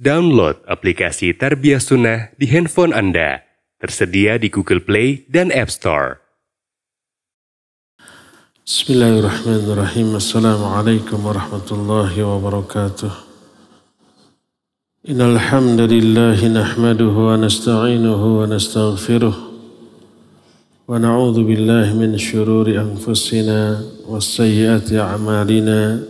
Download aplikasi Tarbiyah Sunnah di handphone Anda. Tersedia di Google Play dan App Store. Bismillahirrahmanirrahim. Assalamualaikum warahmatullahi wabarakatuh. Innal hamdalillah nahmaduhu wa nasta'inuhu wa nastaghfiruh wa na'udzu billahi min shururi anfusina wa sayyiati a'malina.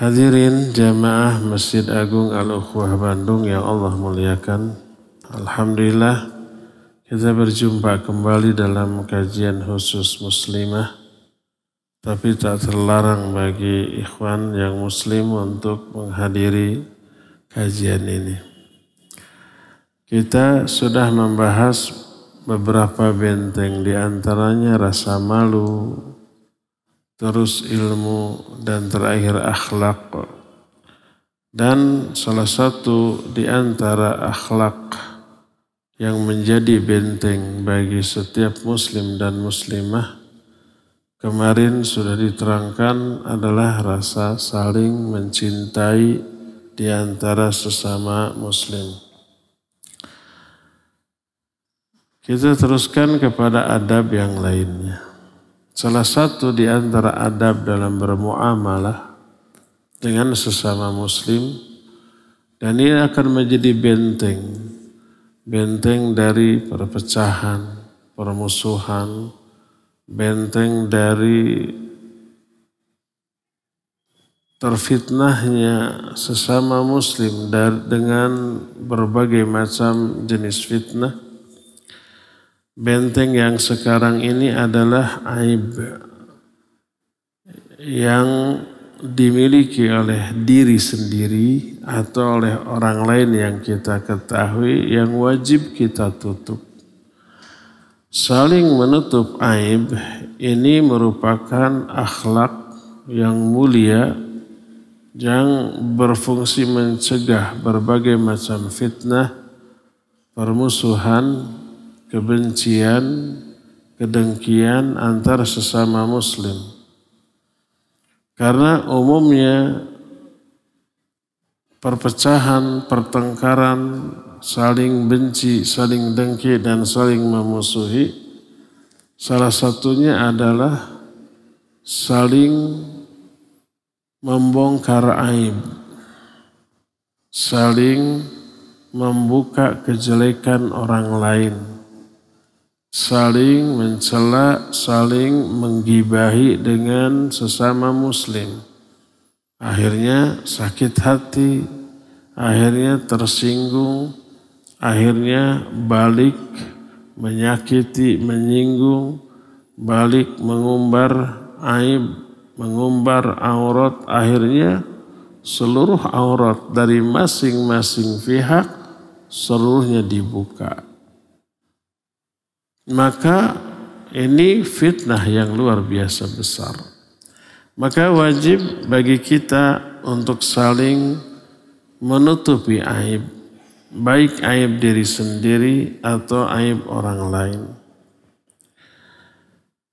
Hadirin jamaah Masjid Agung Al-Ukhwah Bandung yang Allah muliakan. Alhamdulillah kita berjumpa kembali dalam kajian khusus muslimah. Tapi tak terlarang bagi ikhwan yang muslim untuk menghadiri kajian ini. Kita sudah membahas beberapa benteng diantaranya rasa malu, terus ilmu, dan terakhir akhlak. Dan salah satu di antara akhlak yang menjadi benteng bagi setiap muslim dan muslimah kemarin sudah diterangkan adalah rasa saling mencintai di antara sesama muslim. Kita teruskan kepada adab yang lainnya. Salah satu di antara adab dalam bermuamalah dengan sesama muslim dan ini akan menjadi benteng benteng dari perpecahan, permusuhan, benteng dari terfitnahnya sesama muslim dengan berbagai macam jenis fitnah Benteng yang sekarang ini adalah aib yang dimiliki oleh diri sendiri atau oleh orang lain yang kita ketahui yang wajib kita tutup. Saling menutup aib ini merupakan akhlak yang mulia yang berfungsi mencegah berbagai macam fitnah, permusuhan, kebencian, kedengkian antar sesama muslim. Karena umumnya perpecahan, pertengkaran, saling benci, saling dengki dan saling memusuhi salah satunya adalah saling membongkar aib, saling membuka kejelekan orang lain saling mencela, saling menggibahi dengan sesama muslim. Akhirnya sakit hati, akhirnya tersinggung, akhirnya balik menyakiti, menyinggung, balik mengumbar aib, mengumbar aurat, akhirnya seluruh aurat dari masing-masing pihak seluruhnya dibuka maka ini fitnah yang luar biasa besar. Maka wajib bagi kita untuk saling menutupi aib, baik aib diri sendiri atau aib orang lain.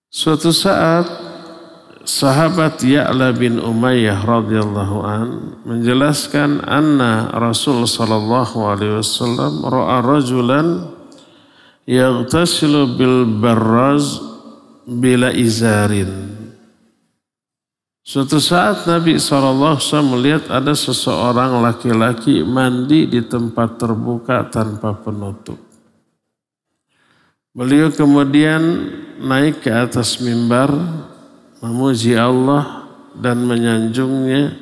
Suatu saat sahabat Ya'la bin Umayyah radhiyallahu an menjelaskan anna Rasul sallallahu alaihi wasallam ra'a rajulan yaghtasilu bil barraz bila izarin. Suatu saat Nabi SAW melihat ada seseorang laki-laki mandi di tempat terbuka tanpa penutup. Beliau kemudian naik ke atas mimbar, memuji Allah dan menyanjungnya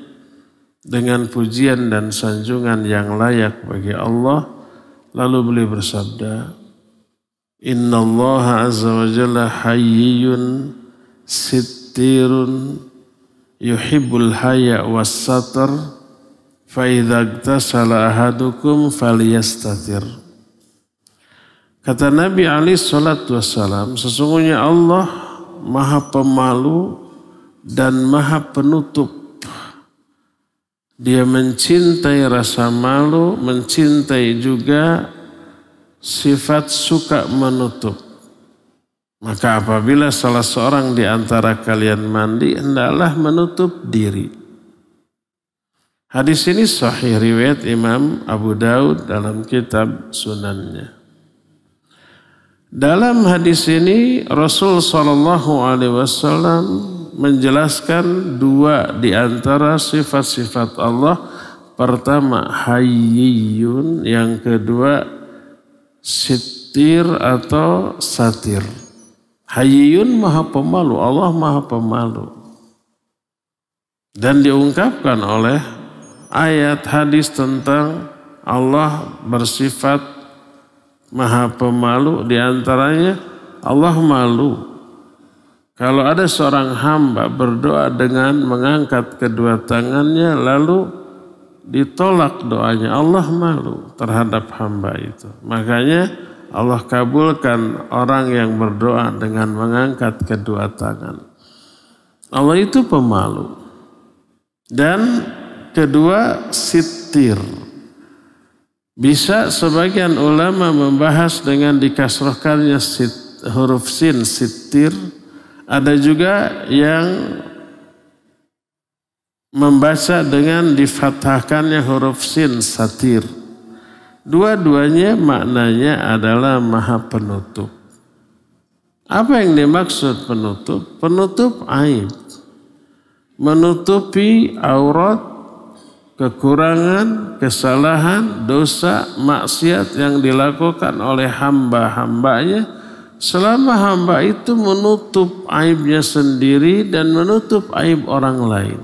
dengan pujian dan sanjungan yang layak bagi Allah. Lalu beliau bersabda, Inna Allah azza hayyun sittirun yuhibbul haya was satar fa idza Kata Nabi Ali salatu wassalam, sesungguhnya Allah Maha Pemalu dan Maha Penutup dia mencintai rasa malu, mencintai juga sifat suka menutup. Maka apabila salah seorang di antara kalian mandi, hendaklah menutup diri. Hadis ini sahih riwayat Imam Abu Daud dalam kitab sunannya. Dalam hadis ini Rasul Shallallahu Alaihi Wasallam menjelaskan dua di antara sifat-sifat Allah. Pertama, hayyun. Yang kedua, sitir atau satir. Hayyun maha pemalu, Allah maha pemalu. Dan diungkapkan oleh ayat hadis tentang Allah bersifat maha pemalu. Di antaranya Allah malu. Kalau ada seorang hamba berdoa dengan mengangkat kedua tangannya lalu ditolak doanya Allah malu terhadap hamba itu makanya Allah kabulkan orang yang berdoa dengan mengangkat kedua tangan Allah itu pemalu dan kedua sitir bisa sebagian ulama membahas dengan dikasrohkannya huruf sin sitir ada juga yang membaca dengan difathahkannya huruf sin satir. Dua-duanya maknanya adalah maha penutup. Apa yang dimaksud penutup? Penutup aib. Menutupi aurat, kekurangan, kesalahan, dosa, maksiat yang dilakukan oleh hamba-hambanya selama hamba itu menutup aibnya sendiri dan menutup aib orang lain.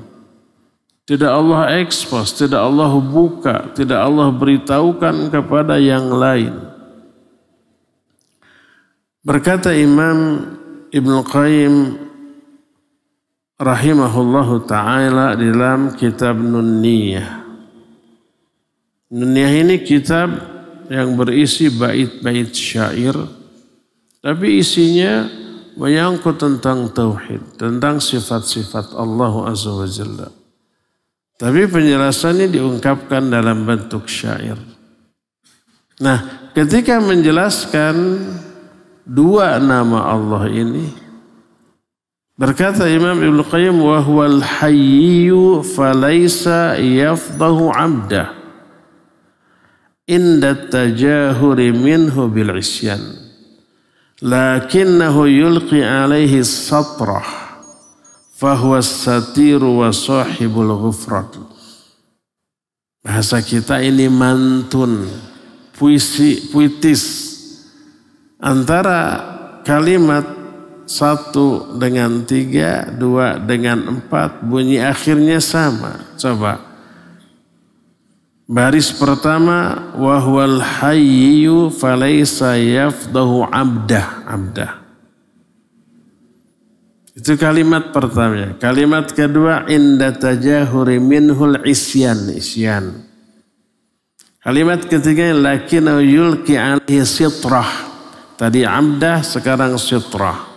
Tidak Allah ekspos, tidak Allah buka, tidak Allah beritahukan kepada yang lain. Berkata Imam Ibn Qayyim rahimahullahu ta'ala dalam kitab Nunniyah. Nunniyah ini kitab yang berisi bait-bait syair tapi isinya menyangkut tentang tauhid, tentang sifat-sifat Allah Azza wa Jalla. Tapi penjelasannya diungkapkan dalam bentuk syair. Nah, ketika menjelaskan dua nama Allah ini, berkata Imam Ibn Qayyim, وَهُوَ الْحَيِّيُّ فَلَيْسَ يَفْضَهُ عَبْدَهُ عند التجاهر منه بالعصيان لكنه يلقي عليه السطره fahuwa satiru wa sahibul ghufrat. Bahasa kita ini mantun, puisi, puitis. Antara kalimat satu dengan tiga, dua dengan empat, bunyi akhirnya sama. Coba. Baris pertama, wahwal hayyu falaysa yafdahu abdah. Abdah. Itu kalimat pertama. Kalimat kedua inda tajahuri minhul isyan, isyan. Kalimat ketiga lakin yulki alaihi sitrah. Tadi abdah sekarang sitrah.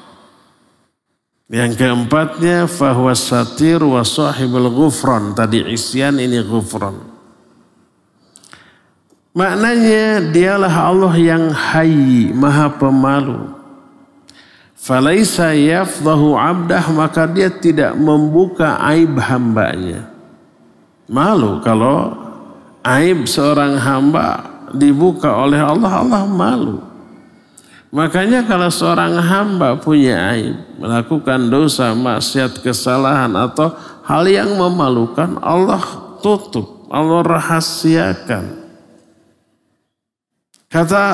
Yang keempatnya fahuwa satir wa sahibul ghufran. Tadi isyan ini gufron. Maknanya dialah Allah yang Hayi maha pemalu, Falaisa yafdahu abdah maka dia tidak membuka aib hambanya. Malu kalau aib seorang hamba dibuka oleh Allah, Allah malu. Makanya kalau seorang hamba punya aib, melakukan dosa, maksiat, kesalahan atau hal yang memalukan, Allah tutup, Allah rahasiakan. Kata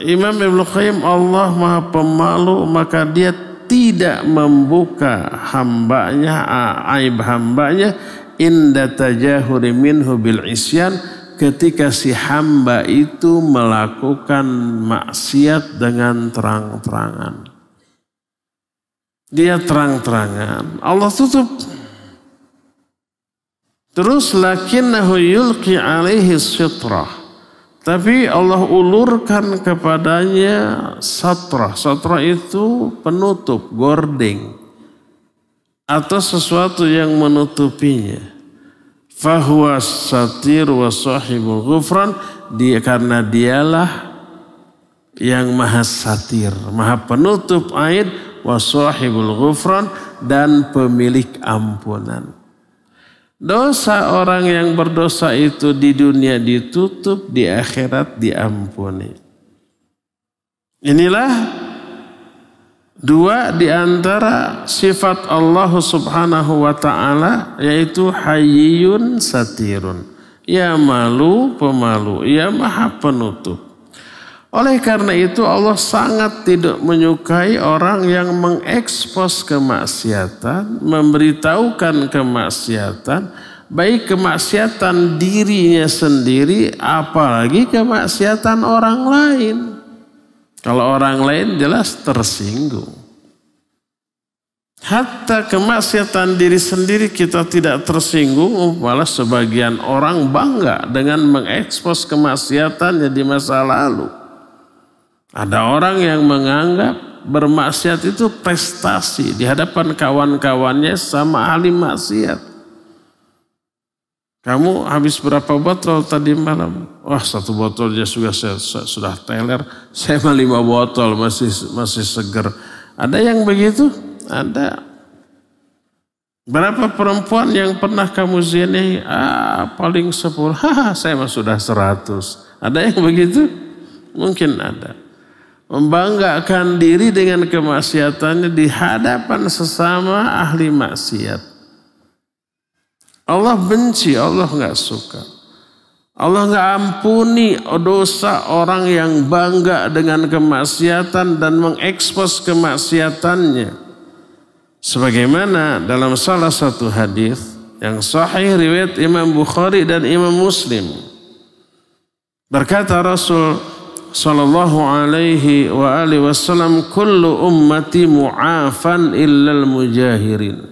Imam Ibn Qayyim Allah maha pemalu maka dia tidak membuka hambanya aib hambanya inda tajahuri minhu bil isyan ketika si hamba itu melakukan maksiat dengan terang-terangan. Dia terang-terangan. Allah tutup. Terus lakinnahu yulqi alaihi sitrah. Tapi Allah ulurkan kepadanya satra. Satra itu penutup, gording. Atau sesuatu yang menutupinya. Fahuwa satir wa sahibul ghufran. Dia, karena dialah yang maha satir. Maha penutup air, wa sahibul ghufran. Dan pemilik ampunan. Dosa orang yang berdosa itu di dunia ditutup, di akhirat diampuni. Inilah dua di antara sifat Allah Subhanahu wa taala yaitu hayyun satirun. Ya malu pemalu, ya maha penutup. Oleh karena itu Allah sangat tidak menyukai orang yang mengekspos kemaksiatan, memberitahukan kemaksiatan, baik kemaksiatan dirinya sendiri apalagi kemaksiatan orang lain. Kalau orang lain jelas tersinggung. Hatta kemaksiatan diri sendiri kita tidak tersinggung, malah sebagian orang bangga dengan mengekspos kemaksiatannya di masa lalu. Ada orang yang menganggap bermaksiat itu prestasi di hadapan kawan-kawannya sama ahli maksiat. Kamu habis berapa botol tadi malam? Wah satu botol sudah sudah teler. Saya mah lima botol masih masih seger. Ada yang begitu? Ada. Berapa perempuan yang pernah kamu zini? Ah, paling sepuluh. Haha, saya mah sudah seratus. Ada yang begitu? Mungkin ada membanggakan diri dengan kemaksiatannya di hadapan sesama ahli maksiat. Allah benci, Allah nggak suka. Allah nggak ampuni dosa orang yang bangga dengan kemaksiatan dan mengekspos kemaksiatannya. Sebagaimana dalam salah satu hadis yang sahih riwayat Imam Bukhari dan Imam Muslim. Berkata Rasul, sallallahu alaihi wa alihi wasallam kullu ummati mu'afan illal mujahirin.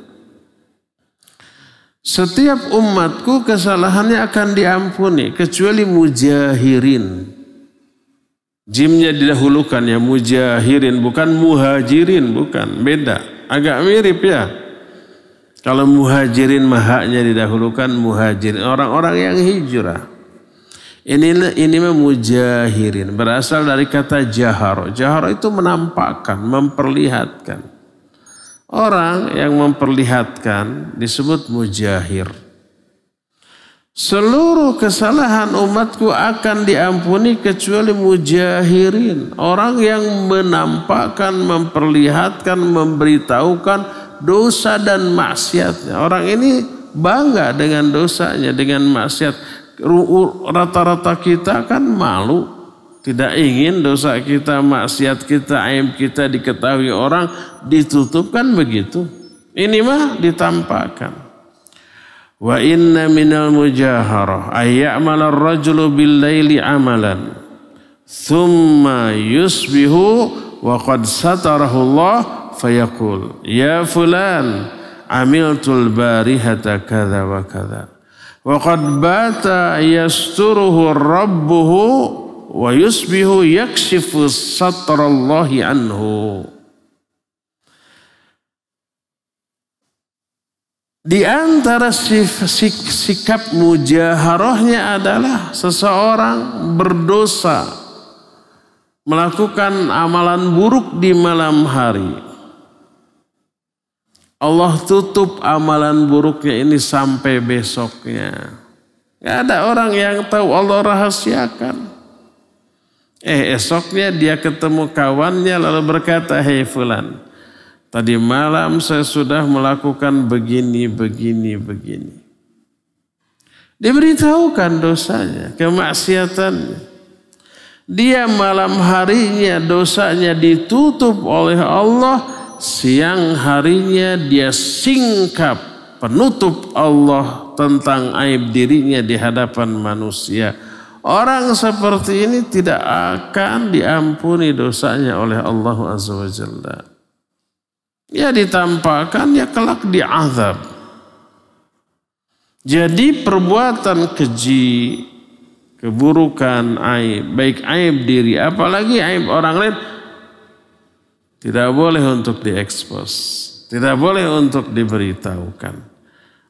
Setiap umatku kesalahannya akan diampuni kecuali mujahirin. Jimnya didahulukan ya mujahirin bukan muhajirin bukan beda agak mirip ya. Kalau muhajirin mahaknya didahulukan muhajirin orang-orang yang hijrah. Ini ini memujahirin berasal dari kata jahar. Jahar itu menampakkan, memperlihatkan. Orang yang memperlihatkan disebut mujahir. Seluruh kesalahan umatku akan diampuni kecuali mujahirin. Orang yang menampakkan, memperlihatkan, memberitahukan dosa dan maksiatnya. Orang ini bangga dengan dosanya, dengan maksiat rata-rata kita kan malu, tidak ingin dosa kita, maksiat kita, aib kita diketahui orang, ditutupkan begitu. Ini mah ditampakkan. Wa inna minal mujaharah ayya'mal ar-rajulu bil laili amalan thumma yusbihu wa qad satarahu Allah fayaqul ya fulan amiltul barihata kadza wa kadza Waqad bata yasturuhu rabbuhu wa yusbihu yakshifu satrallahi anhu. Di antara sif, sik, sikap mujaharohnya adalah seseorang berdosa melakukan amalan buruk di malam hari Allah tutup amalan buruknya ini sampai besoknya. Gak ada orang yang tahu Allah rahasiakan. Eh esoknya dia ketemu kawannya lalu berkata, Hei Fulan, tadi malam saya sudah melakukan begini, begini, begini. Diberitahukan dosanya, kemaksiatannya. Dia malam harinya dosanya ditutup oleh Allah, siang harinya dia singkap penutup Allah tentang aib dirinya di hadapan manusia. Orang seperti ini tidak akan diampuni dosanya oleh Allah Azza wa Jalla. Ya ditampakkan ya kelak diazab. Jadi perbuatan keji, keburukan, aib, baik aib diri apalagi aib orang lain tidak boleh untuk diekspos. Tidak boleh untuk diberitahukan.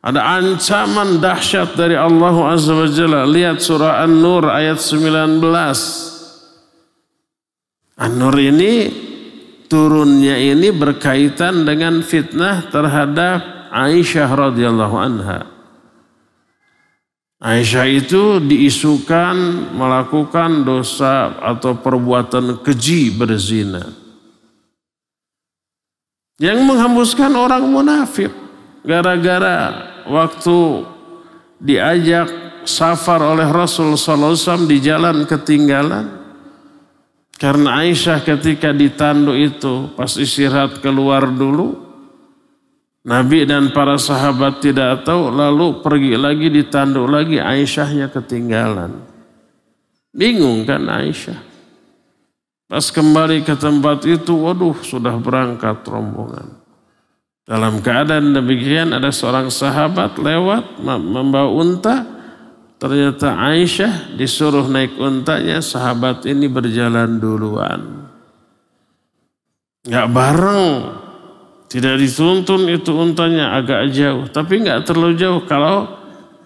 Ada ancaman dahsyat dari Allah Azza wa Jalla. Lihat surah An-Nur ayat 19. An-Nur ini turunnya ini berkaitan dengan fitnah terhadap Aisyah radhiyallahu anha. Aisyah itu diisukan melakukan dosa atau perbuatan keji berzina. Yang menghembuskan orang munafik. Gara-gara waktu diajak safar oleh Rasul Wasallam di jalan ketinggalan. Karena Aisyah ketika ditandu itu pas istirahat keluar dulu. Nabi dan para sahabat tidak tahu lalu pergi lagi ditandu lagi Aisyahnya ketinggalan. Bingung kan Aisyah. Pas kembali ke tempat itu, waduh sudah berangkat rombongan. Dalam keadaan demikian ada seorang sahabat lewat membawa unta. Ternyata Aisyah disuruh naik untanya, sahabat ini berjalan duluan. Gak bareng, tidak dituntun itu untanya agak jauh. Tapi gak terlalu jauh kalau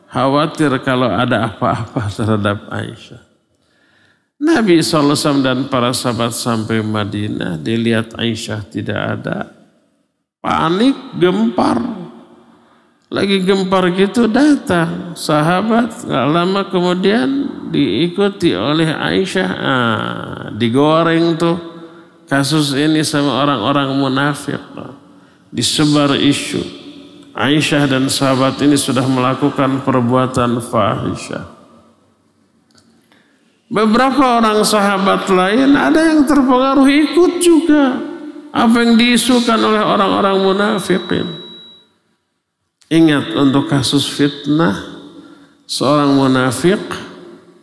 khawatir kalau ada apa-apa terhadap Aisyah. Nabi SAW dan para sahabat sampai Madinah, dilihat Aisyah tidak ada. Panik, gempar. Lagi gempar gitu datang sahabat. Gak lama kemudian diikuti oleh Aisyah. Ah, digoreng tuh kasus ini sama orang-orang munafik. Disebar isu. Aisyah dan sahabat ini sudah melakukan perbuatan fahisyah. Beberapa orang sahabat lain ada yang terpengaruh ikut juga apa yang diisukan oleh orang-orang munafik. Ingat untuk kasus fitnah seorang munafik,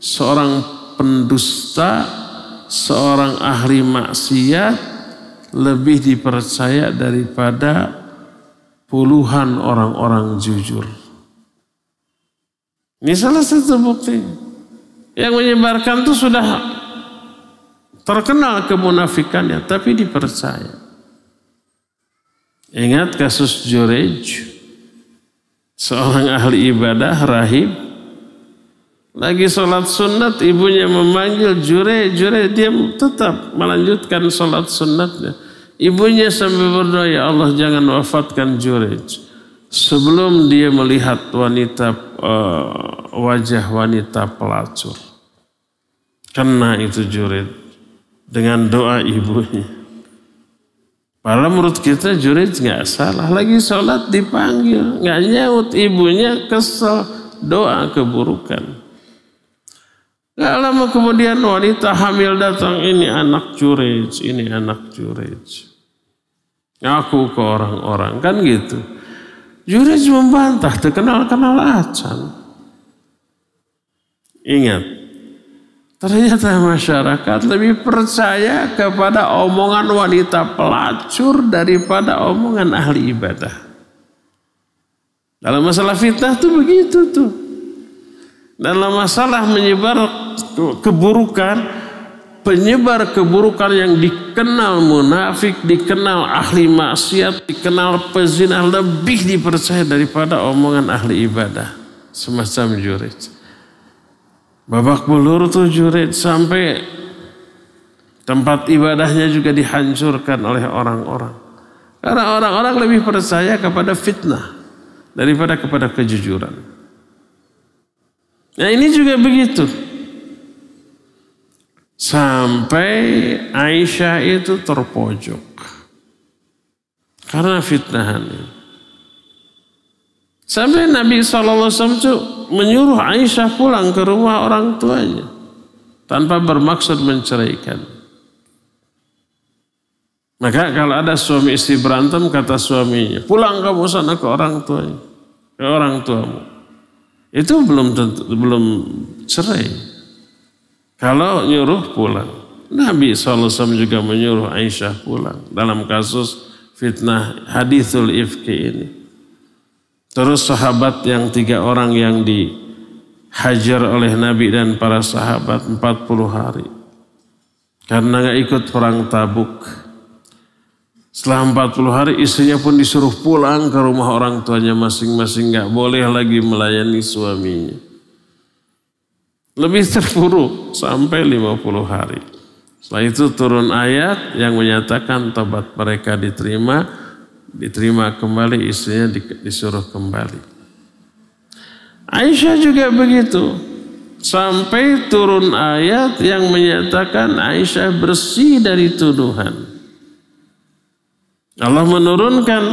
seorang pendusta, seorang ahli maksiat lebih dipercaya daripada puluhan orang-orang jujur. Ini salah satu bukti. Yang menyebarkan itu sudah terkenal kemunafikannya, tapi dipercaya. Ingat kasus Jurej, seorang ahli ibadah, rahib, lagi sholat sunat, ibunya memanggil Jure, Jure, dia tetap melanjutkan sholat sunatnya. Ibunya sambil berdoa, ya Allah jangan wafatkan Jure. Sebelum dia melihat wanita eh, wajah wanita pelacur. Kena itu jurid dengan doa ibunya. Padahal menurut kita jurid nggak salah. Lagi sholat dipanggil. nggak nyaut ibunya kesel. Doa keburukan. Gak lama kemudian wanita hamil datang. Ini anak jurid. Ini anak jurid. aku ke orang-orang. Kan gitu. Jurid membantah. Terkenal-kenal acan. Ingat. Ternyata masyarakat lebih percaya kepada omongan wanita pelacur daripada omongan ahli ibadah. Dalam masalah fitnah tuh begitu tuh. Dalam masalah menyebar keburukan, penyebar keburukan yang dikenal munafik, dikenal ahli maksiat, dikenal pezina lebih dipercaya daripada omongan ahli ibadah. Semacam jurid babak belur tuh jurit sampai tempat ibadahnya juga dihancurkan oleh orang-orang. Karena orang-orang lebih percaya kepada fitnah daripada kepada kejujuran. Nah ini juga begitu. Sampai Aisyah itu terpojok. Karena fitnahannya. Sampai Nabi SAW itu menyuruh Aisyah pulang ke rumah orang tuanya. Tanpa bermaksud menceraikan. Maka kalau ada suami istri berantem kata suaminya. Pulang kamu sana ke orang tuanya. Ke orang tuamu. Itu belum tentu, belum cerai. Kalau nyuruh pulang. Nabi SAW juga menyuruh Aisyah pulang. Dalam kasus fitnah hadithul ifki ini. Terus sahabat yang tiga orang yang dihajar oleh Nabi dan para sahabat 40 hari. Karena nggak ikut perang tabuk. Setelah 40 hari istrinya pun disuruh pulang ke rumah orang tuanya masing-masing. nggak boleh lagi melayani suaminya. Lebih terpuruk sampai 50 hari. Setelah itu turun ayat yang menyatakan tobat mereka diterima diterima kembali istrinya disuruh kembali. Aisyah juga begitu. Sampai turun ayat yang menyatakan Aisyah bersih dari tuduhan. Allah menurunkan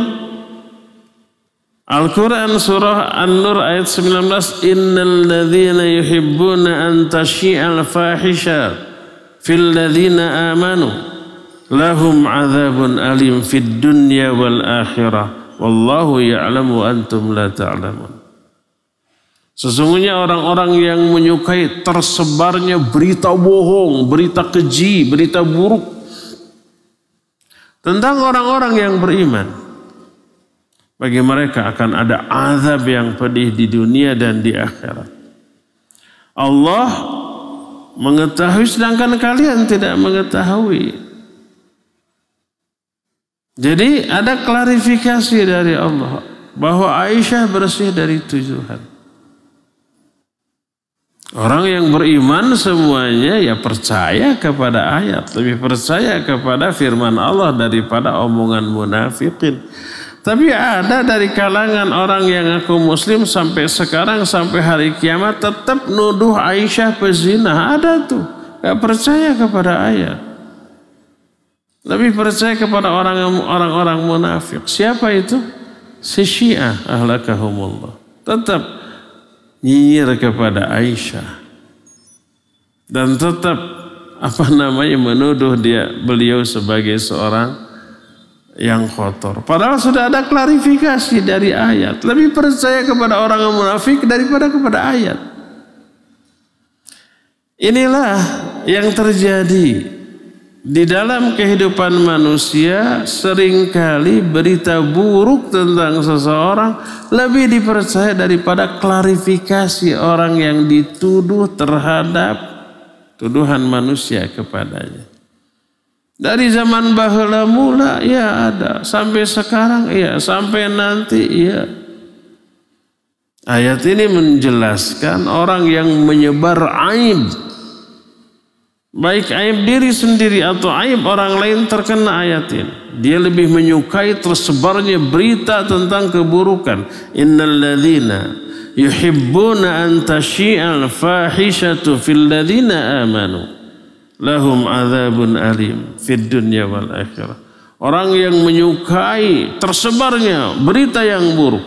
Al-Quran surah An-Nur ayat 19 Innal ladhina yuhibbuna an tashi'al fahisha fil ladhina amanu lahum azabun alim fid dunya wal akhirah wallahu ya'lamu antum la ta'lamun Sesungguhnya orang-orang yang menyukai tersebarnya berita bohong, berita keji, berita buruk tentang orang-orang yang beriman. Bagi mereka akan ada azab yang pedih di dunia dan di akhirat. Allah mengetahui sedangkan kalian tidak mengetahui. Jadi ada klarifikasi dari Allah bahwa Aisyah bersih dari tujuan. Orang yang beriman semuanya ya percaya kepada ayat, lebih percaya kepada firman Allah daripada omongan munafikin. Tapi ada dari kalangan orang yang aku muslim sampai sekarang sampai hari kiamat tetap nuduh Aisyah pezina. Ada tuh, gak percaya kepada ayat. Lebih percaya kepada orang orang munafik. Siapa itu? Si Syiah ahlakahumullah. Tetap nyinyir kepada Aisyah. Dan tetap apa namanya menuduh dia beliau sebagai seorang yang kotor. Padahal sudah ada klarifikasi dari ayat. Lebih percaya kepada orang yang munafik daripada kepada ayat. Inilah yang terjadi di dalam kehidupan manusia seringkali berita buruk tentang seseorang lebih dipercaya daripada klarifikasi orang yang dituduh terhadap tuduhan manusia kepadanya. Dari zaman bahula mula ya ada, sampai sekarang ya, sampai nanti ya. Ayat ini menjelaskan orang yang menyebar aib baik aib diri sendiri atau aib orang lain terkena ayat ini. Dia lebih menyukai tersebarnya berita tentang keburukan. Innalladzina yuhibbuna an tasyi'al fahishatu fil ladzina amanu lahum adzabun alim fid dunya wal akhirah. Orang yang menyukai tersebarnya berita yang buruk.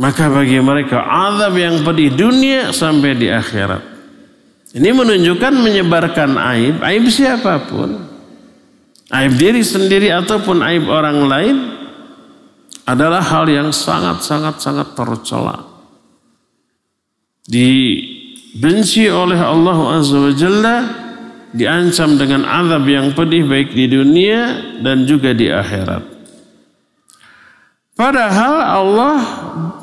Maka bagi mereka azab yang pedih dunia sampai di akhirat. Ini menunjukkan menyebarkan aib, aib siapapun. Aib diri sendiri ataupun aib orang lain adalah hal yang sangat-sangat-sangat tercela. Dibenci oleh Allah Azza wa Jalla, diancam dengan azab yang pedih baik di dunia dan juga di akhirat. Padahal Allah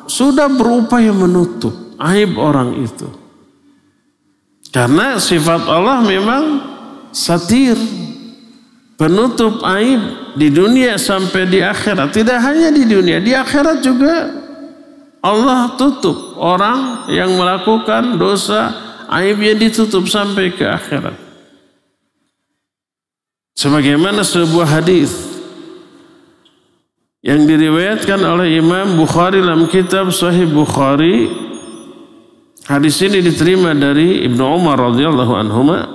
sudah berupaya menutup aib orang itu. Karena sifat Allah memang satir. Penutup aib di dunia sampai di akhirat. Tidak hanya di dunia, di akhirat juga Allah tutup. Orang yang melakukan dosa, aibnya ditutup sampai ke akhirat. Sebagaimana sebuah hadis yang diriwayatkan oleh Imam Bukhari dalam kitab Sahih Bukhari Hadis ini diterima dari Ibnu Umar radhiyallahu anhuma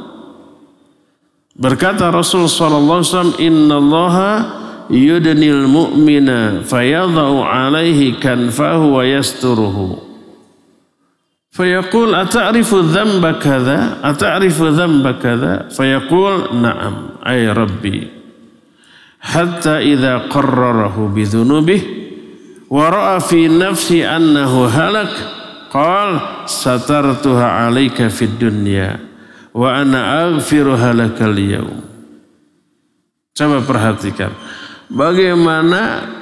berkata Rasul sallallahu alaihi wasallam yudnil mu'mina fayadha'u alaihi kanfahu wa yasturuhu fayaqul ata'rifu dhanba kadha ata'rifu dhanba kadha fayaqul na'am ay rabbi hatta idza qarrarahu bidhunubih wa ra'a fi nafsi annahu halak Qal satartuha alaika fid dunya wa ana aghfiruha lakal yaum. Coba perhatikan bagaimana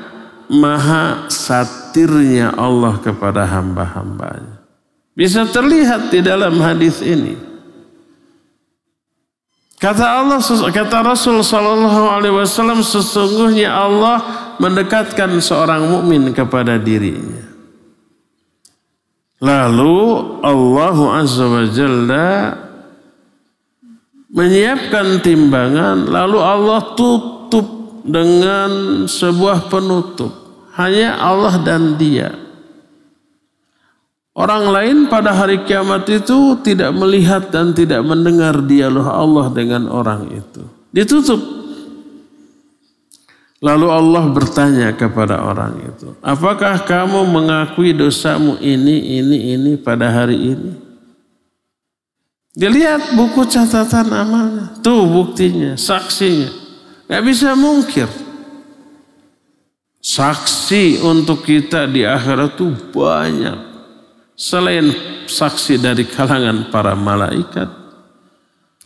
maha satirnya Allah kepada hamba-hambanya. Bisa terlihat di dalam hadis ini. Kata Allah kata Rasul Shallallahu alaihi wasallam sesungguhnya Allah mendekatkan seorang mukmin kepada dirinya. Lalu Allah Azza wa Jalla menyiapkan timbangan, lalu Allah tutup dengan sebuah penutup. Hanya Allah dan dia. Orang lain pada hari kiamat itu tidak melihat dan tidak mendengar dialog Allah dengan orang itu. Ditutup Lalu Allah bertanya kepada orang itu, apakah kamu mengakui dosamu ini, ini, ini pada hari ini? Dilihat buku catatan amalnya. Tuh buktinya, saksinya. Gak bisa mungkir. Saksi untuk kita di akhirat itu banyak. Selain saksi dari kalangan para malaikat,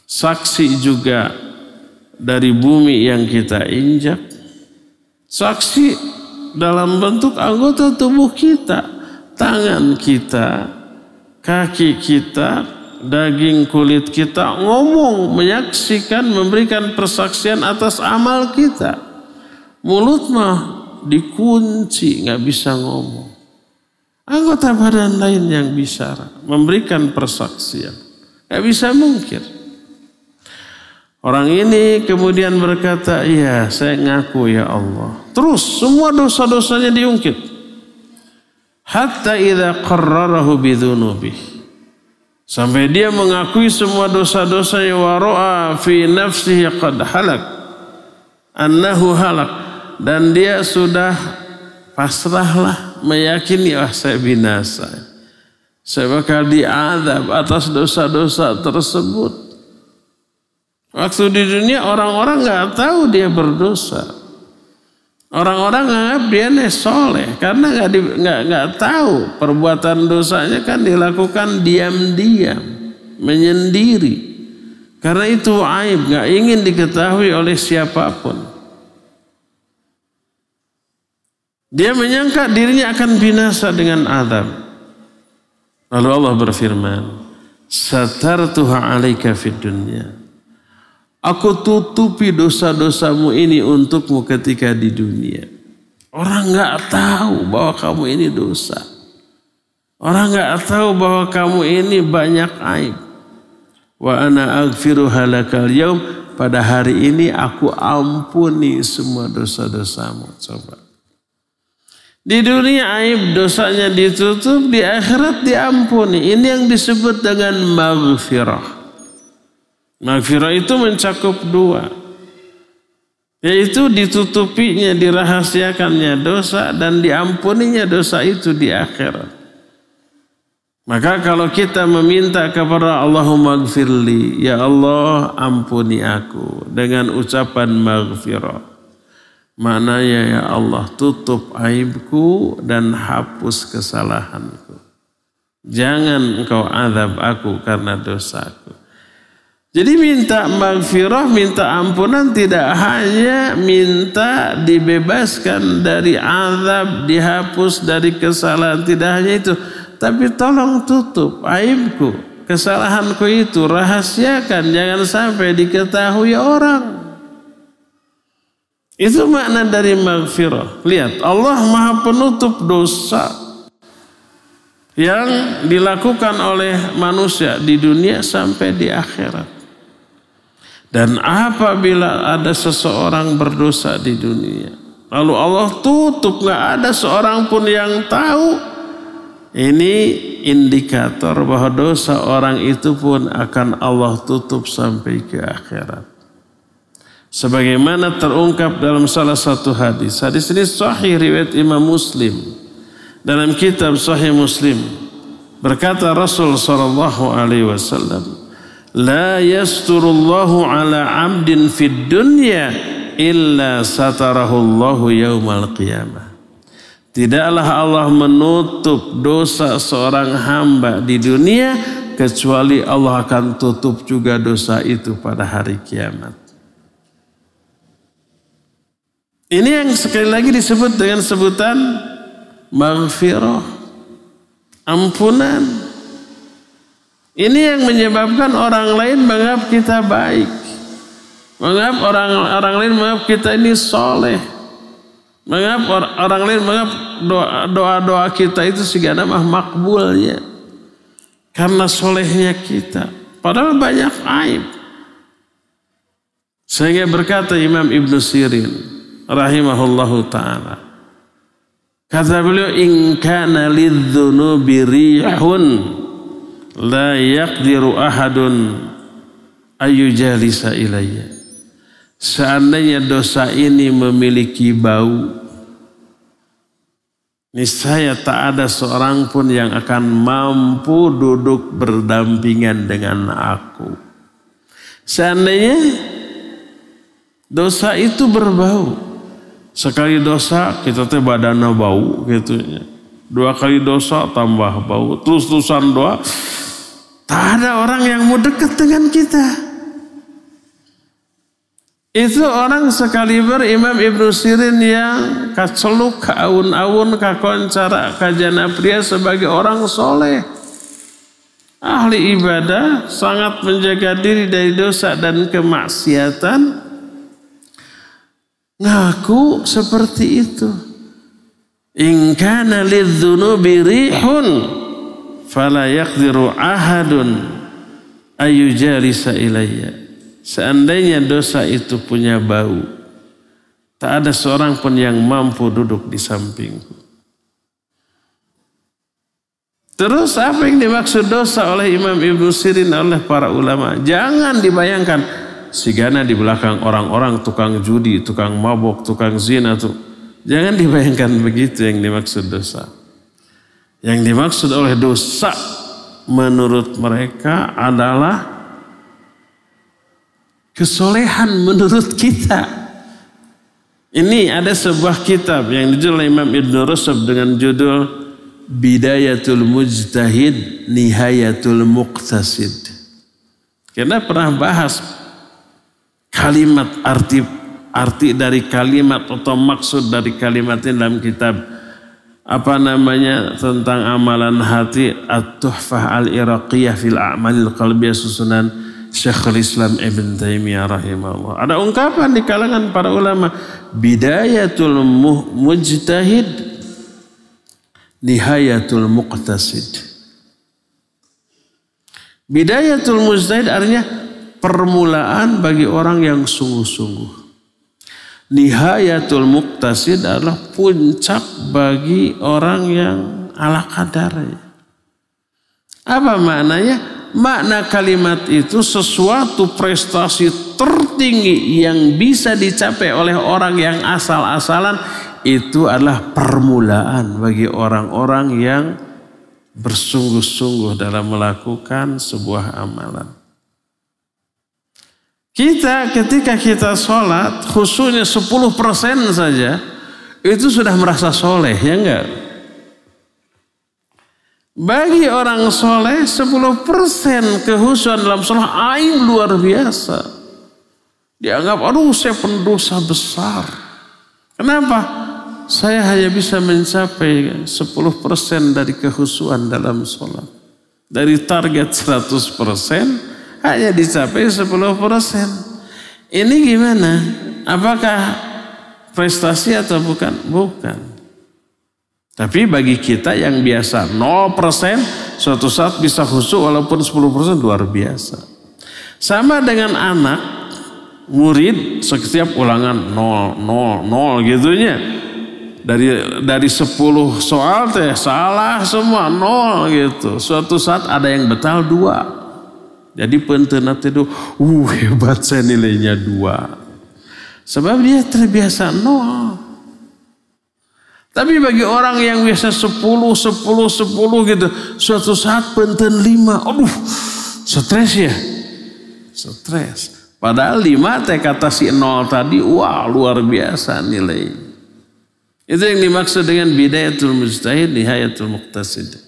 saksi juga dari bumi yang kita injak, Saksi dalam bentuk anggota tubuh kita, tangan kita, kaki kita, daging kulit kita, ngomong, menyaksikan, memberikan persaksian atas amal kita. Mulut mah dikunci, nggak bisa ngomong. Anggota badan lain yang bisa memberikan persaksian. Nggak bisa mungkin. Orang ini kemudian berkata, "Iya, saya ngaku ya Allah." Terus semua dosa-dosanya diungkit. Hatta idza qarrarahu bidzunubihi Sampai dia mengakui semua dosa-dosa yang waro'a fi nafsihi qad halak. Annahu halak. Dan dia sudah pasrahlah meyakini wah saya binasa. Saya bakal diadab atas dosa-dosa tersebut. Waktu di dunia orang-orang nggak tahu dia berdosa. Orang-orang nganggap dia nesoleh karena nggak nggak nggak tahu perbuatan dosanya kan dilakukan diam-diam, menyendiri. Karena itu aib nggak ingin diketahui oleh siapapun. Dia menyangka dirinya akan binasa dengan azab. Lalu Allah berfirman, Satar "Satartuha 'alaika fid dunya." Aku tutupi dosa-dosamu ini untukmu ketika di dunia. Orang nggak tahu bahwa kamu ini dosa. Orang nggak tahu bahwa kamu ini banyak aib. Wa ana aghfiru halakal yaum. Pada hari ini aku ampuni semua dosa-dosamu. Coba. Di dunia aib dosanya ditutup, di akhirat diampuni. Ini yang disebut dengan maghfirah. Maghfirah itu mencakup dua. Yaitu ditutupinya, dirahasiakannya dosa dan diampuninya dosa itu di akhirat. Maka kalau kita meminta kepada Allahumma gfirli, Ya Allah ampuni aku dengan ucapan maghfirah. Maknanya ya Allah tutup aibku dan hapus kesalahanku. Jangan engkau azab aku karena dosaku. Jadi minta maghfirah, minta ampunan tidak hanya minta dibebaskan dari azab, dihapus dari kesalahan, tidak hanya itu. Tapi tolong tutup aibku, kesalahanku itu rahasiakan, jangan sampai diketahui orang. Itu makna dari maghfirah. Lihat, Allah Maha Penutup dosa yang dilakukan oleh manusia di dunia sampai di akhirat. Dan apabila ada seseorang berdosa di dunia, lalu Allah tutup, nggak ada seorang pun yang tahu. Ini indikator bahwa dosa orang itu pun akan Allah tutup sampai ke akhirat. Sebagaimana terungkap dalam salah satu hadis. Hadis ini sahih riwayat Imam Muslim. Dalam kitab Sahih Muslim berkata Rasul saw la yasturullahu ala abdin fid dunya illa satarahullahu yaumal qiyamah. Tidaklah Allah menutup dosa seorang hamba di dunia kecuali Allah akan tutup juga dosa itu pada hari kiamat. Ini yang sekali lagi disebut dengan sebutan maghfirah, ampunan. Ini yang menyebabkan orang lain menganggap kita baik. Menganggap orang orang lain menganggap kita ini soleh. Menganggap or, orang lain menganggap doa-doa kita itu segala mah makbulnya. Karena solehnya kita. Padahal banyak aib. Sehingga berkata Imam Ibn Sirin rahimahullahu ta'ala. Kata beliau, In kana lidzunubi rihun la yaqdiru ahadun ayu jalisa ilayya. Seandainya dosa ini memiliki bau, niscaya tak ada seorang pun yang akan mampu duduk berdampingan dengan aku. Seandainya dosa itu berbau, sekali dosa kita teh badannya bau gitu ya. Dua kali dosa tambah bau, terus-terusan doa Tak ada orang yang mau dekat dengan kita. Itu orang sekaliber Imam Ibnu Sirin yang kaceluk, kaun-aun, kakoncara, kajana pria sebagai orang soleh. Ahli ibadah sangat menjaga diri dari dosa dan kemaksiatan. Ngaku seperti itu. Ingkana lidzunubi rihun fala yaqdiru ahadun ayujarisa ilayya seandainya dosa itu punya bau tak ada seorang pun yang mampu duduk di sampingku Terus apa yang dimaksud dosa oleh Imam Ibnu Sirin oleh para ulama? Jangan dibayangkan sigana di belakang orang-orang tukang judi, tukang mabok, tukang zina tuh. Jangan dibayangkan begitu yang dimaksud dosa. Yang dimaksud oleh dosa menurut mereka adalah kesolehan menurut kita. Ini ada sebuah kitab yang dijual oleh Imam Ibn Rusab dengan judul Bidayatul Mujtahid Nihayatul Muqtasid. Kita pernah bahas kalimat arti arti dari kalimat atau maksud dari kalimat ini dalam kitab apa namanya tentang amalan hati At-Tuhfah Al-Iraqiyah fil A'malil Qalbiyah susunan Syekhul Islam Ibn Taimiyah rahimahullah. Ada ungkapan di kalangan para ulama bidayatul mujtahid nihayatul muqtasid. Bidayatul mujtahid artinya permulaan bagi orang yang sungguh-sungguh. Nihayatul muktasid adalah puncak bagi orang yang ala kadarnya. Apa maknanya? Makna kalimat itu sesuatu prestasi tertinggi yang bisa dicapai oleh orang yang asal-asalan itu adalah permulaan bagi orang-orang yang bersungguh-sungguh dalam melakukan sebuah amalan. Kita ketika kita sholat khususnya 10% saja itu sudah merasa soleh ya enggak? Bagi orang soleh 10% kehusuan dalam sholat aib luar biasa. Dianggap aduh saya pendosa besar. Kenapa? Saya hanya bisa mencapai 10% dari kehusuan dalam sholat. Dari target 100% hanya dicapai 10 persen. Ini gimana? Apakah prestasi atau bukan? Bukan. Tapi bagi kita yang biasa 0 persen, suatu saat bisa khusyuk walaupun 10 persen luar biasa. Sama dengan anak, murid setiap ulangan 0, 0, 0 gitu nya. Dari dari 10 soal teh salah semua 0 gitu. Suatu saat ada yang betal 2. Jadi pentenat itu, uh hebat saya nilainya dua. Sebab dia terbiasa nol. Tapi bagi orang yang biasa sepuluh, sepuluh, sepuluh gitu. Suatu saat penten lima, Aduh, stres ya. Stres. Padahal lima teh kata si nol tadi, wah luar biasa nilai. Itu yang dimaksud dengan bidayatul mustahid, nihayatul muqtasidah.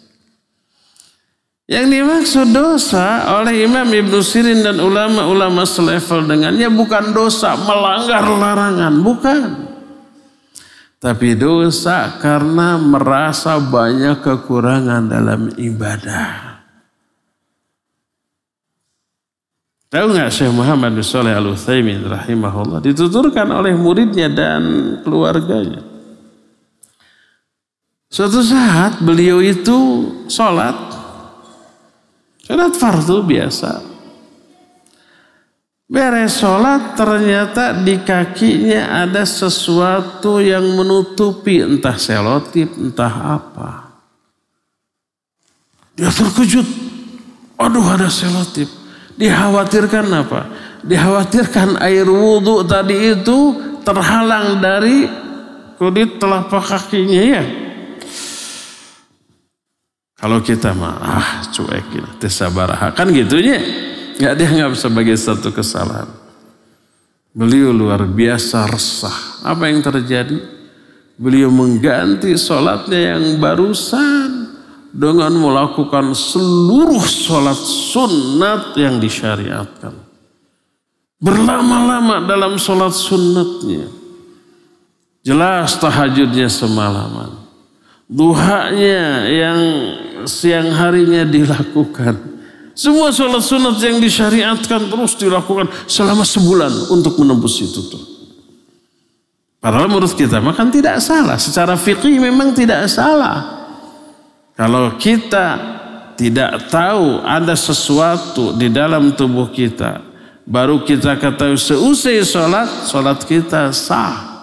Yang dimaksud dosa oleh Imam Ibnu Sirin dan ulama-ulama selevel dengannya bukan dosa melanggar larangan, bukan. Tapi dosa karena merasa banyak kekurangan dalam ibadah. Tahu nggak Syekh Muhammad bin Saleh Al Utsaimin rahimahullah dituturkan oleh muridnya dan keluarganya. Suatu saat beliau itu sholat Sholat fardu biasa. Beres sholat ternyata di kakinya ada sesuatu yang menutupi entah selotip entah apa. Dia terkejut. Aduh ada selotip. Dikhawatirkan apa? Dikhawatirkan air wudhu tadi itu terhalang dari kulit telapak kakinya ya. Kalau kita mah ah cuekin, tesabaraha kan gitunya. Nggak dia nggak sebagai satu kesalahan. Beliau luar biasa resah. Apa yang terjadi? Beliau mengganti sholatnya yang barusan dengan melakukan seluruh sholat sunat yang disyariatkan. Berlama-lama dalam sholat sunatnya. Jelas tahajudnya semalaman duhanya yang siang harinya dilakukan. Semua sholat sunat yang disyariatkan terus dilakukan selama sebulan untuk menembus itu tuh. Padahal menurut kita makan tidak salah. Secara fikih memang tidak salah. Kalau kita tidak tahu ada sesuatu di dalam tubuh kita. Baru kita ketahui seusai sholat, sholat kita sah.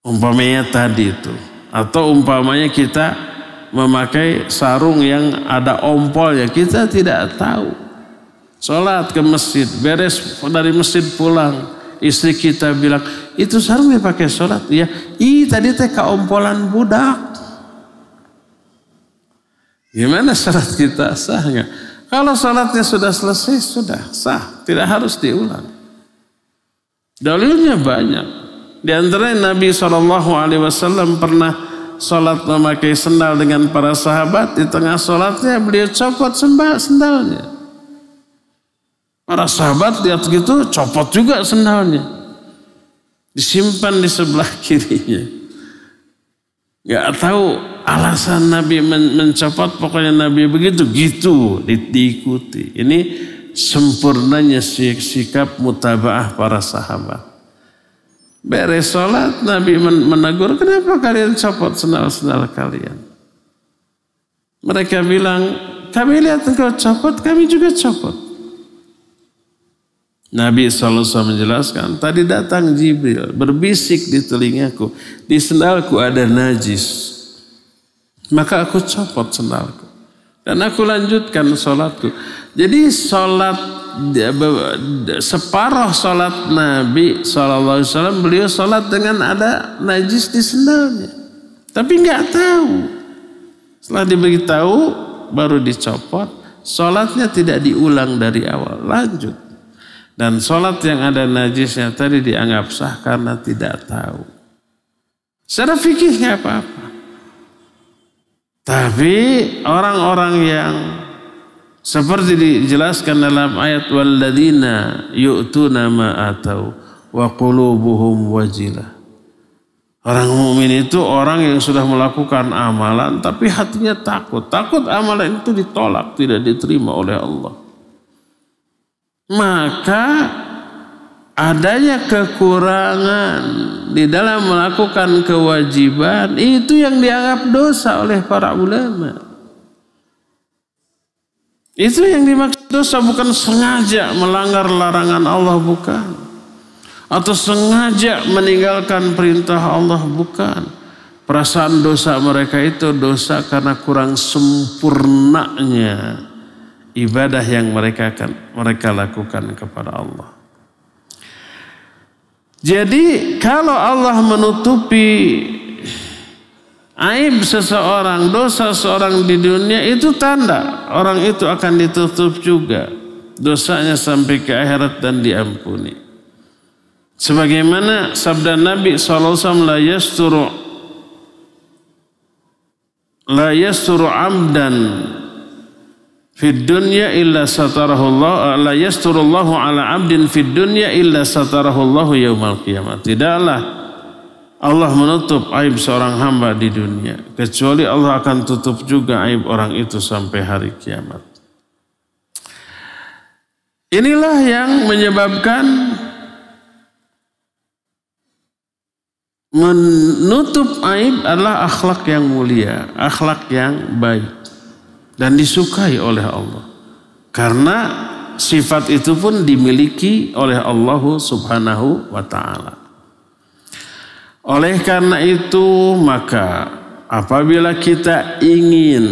Umpamanya tadi itu atau umpamanya kita memakai sarung yang ada ompol ya kita tidak tahu. Sholat ke masjid, beres dari masjid pulang. Istri kita bilang, itu sarung pakai sholat. Ya, ih tadi teh keompolan budak. Gimana sholat kita sah nggak? Kalau sholatnya sudah selesai, sudah sah. Tidak harus diulang. Dalilnya banyak. Di antara Nabi Shallallahu Alaihi Wasallam pernah sholat memakai sendal dengan para sahabat di tengah sholatnya beliau copot sembah sendalnya. Para sahabat lihat gitu copot juga sendalnya. Disimpan di sebelah kirinya. Gak tahu alasan Nabi men mencopot pokoknya Nabi begitu gitu di diikuti. Ini sempurnanya sikap mutabaah para sahabat. Beres sholat, Nabi menegur, kenapa kalian copot sendal-sendal kalian? Mereka bilang, kami lihat engkau copot, kami juga copot. Nabi SAW menjelaskan, tadi datang Jibril, berbisik di telingaku, di sendalku ada najis. Maka aku copot sendalku. Dan aku lanjutkan sholatku. Jadi sholat separuh sholat Nabi saw beliau sholat dengan ada najis di sendalnya. Tapi nggak tahu. Setelah diberitahu baru dicopot. Sholatnya tidak diulang dari awal. Lanjut. Dan sholat yang ada najisnya tadi dianggap sah karena tidak tahu. Secara fikih apa-apa. Tapi orang-orang yang seperti dijelaskan dalam ayat waladina yu'tu nama atau wa qulubuhum wajilah. Orang mukmin itu orang yang sudah melakukan amalan tapi hatinya takut. Takut amalan itu ditolak, tidak diterima oleh Allah. Maka adanya kekurangan di dalam melakukan kewajiban itu yang dianggap dosa oleh para ulama. Itu yang dimaksud dosa bukan sengaja melanggar larangan Allah bukan. Atau sengaja meninggalkan perintah Allah bukan. Perasaan dosa mereka itu dosa karena kurang sempurnanya ibadah yang mereka mereka lakukan kepada Allah. Jadi kalau Allah menutupi aib seseorang, dosa seseorang di dunia itu tanda orang itu akan ditutup juga dosanya sampai ke akhirat dan diampuni. Sebagaimana sabda Nabi wasallam la yasturu la yasturu amdan Fid dunya illa Allah eh, la yasturullahu ala abdin fid dunya illa Allah yaumal qiyamah. Tidaklah Allah menutup aib seorang hamba di dunia kecuali Allah akan tutup juga aib orang itu sampai hari kiamat. Inilah yang menyebabkan menutup aib adalah akhlak yang mulia, akhlak yang baik dan disukai oleh Allah. Karena sifat itu pun dimiliki oleh Allah Subhanahu wa taala. Oleh karena itu, maka apabila kita ingin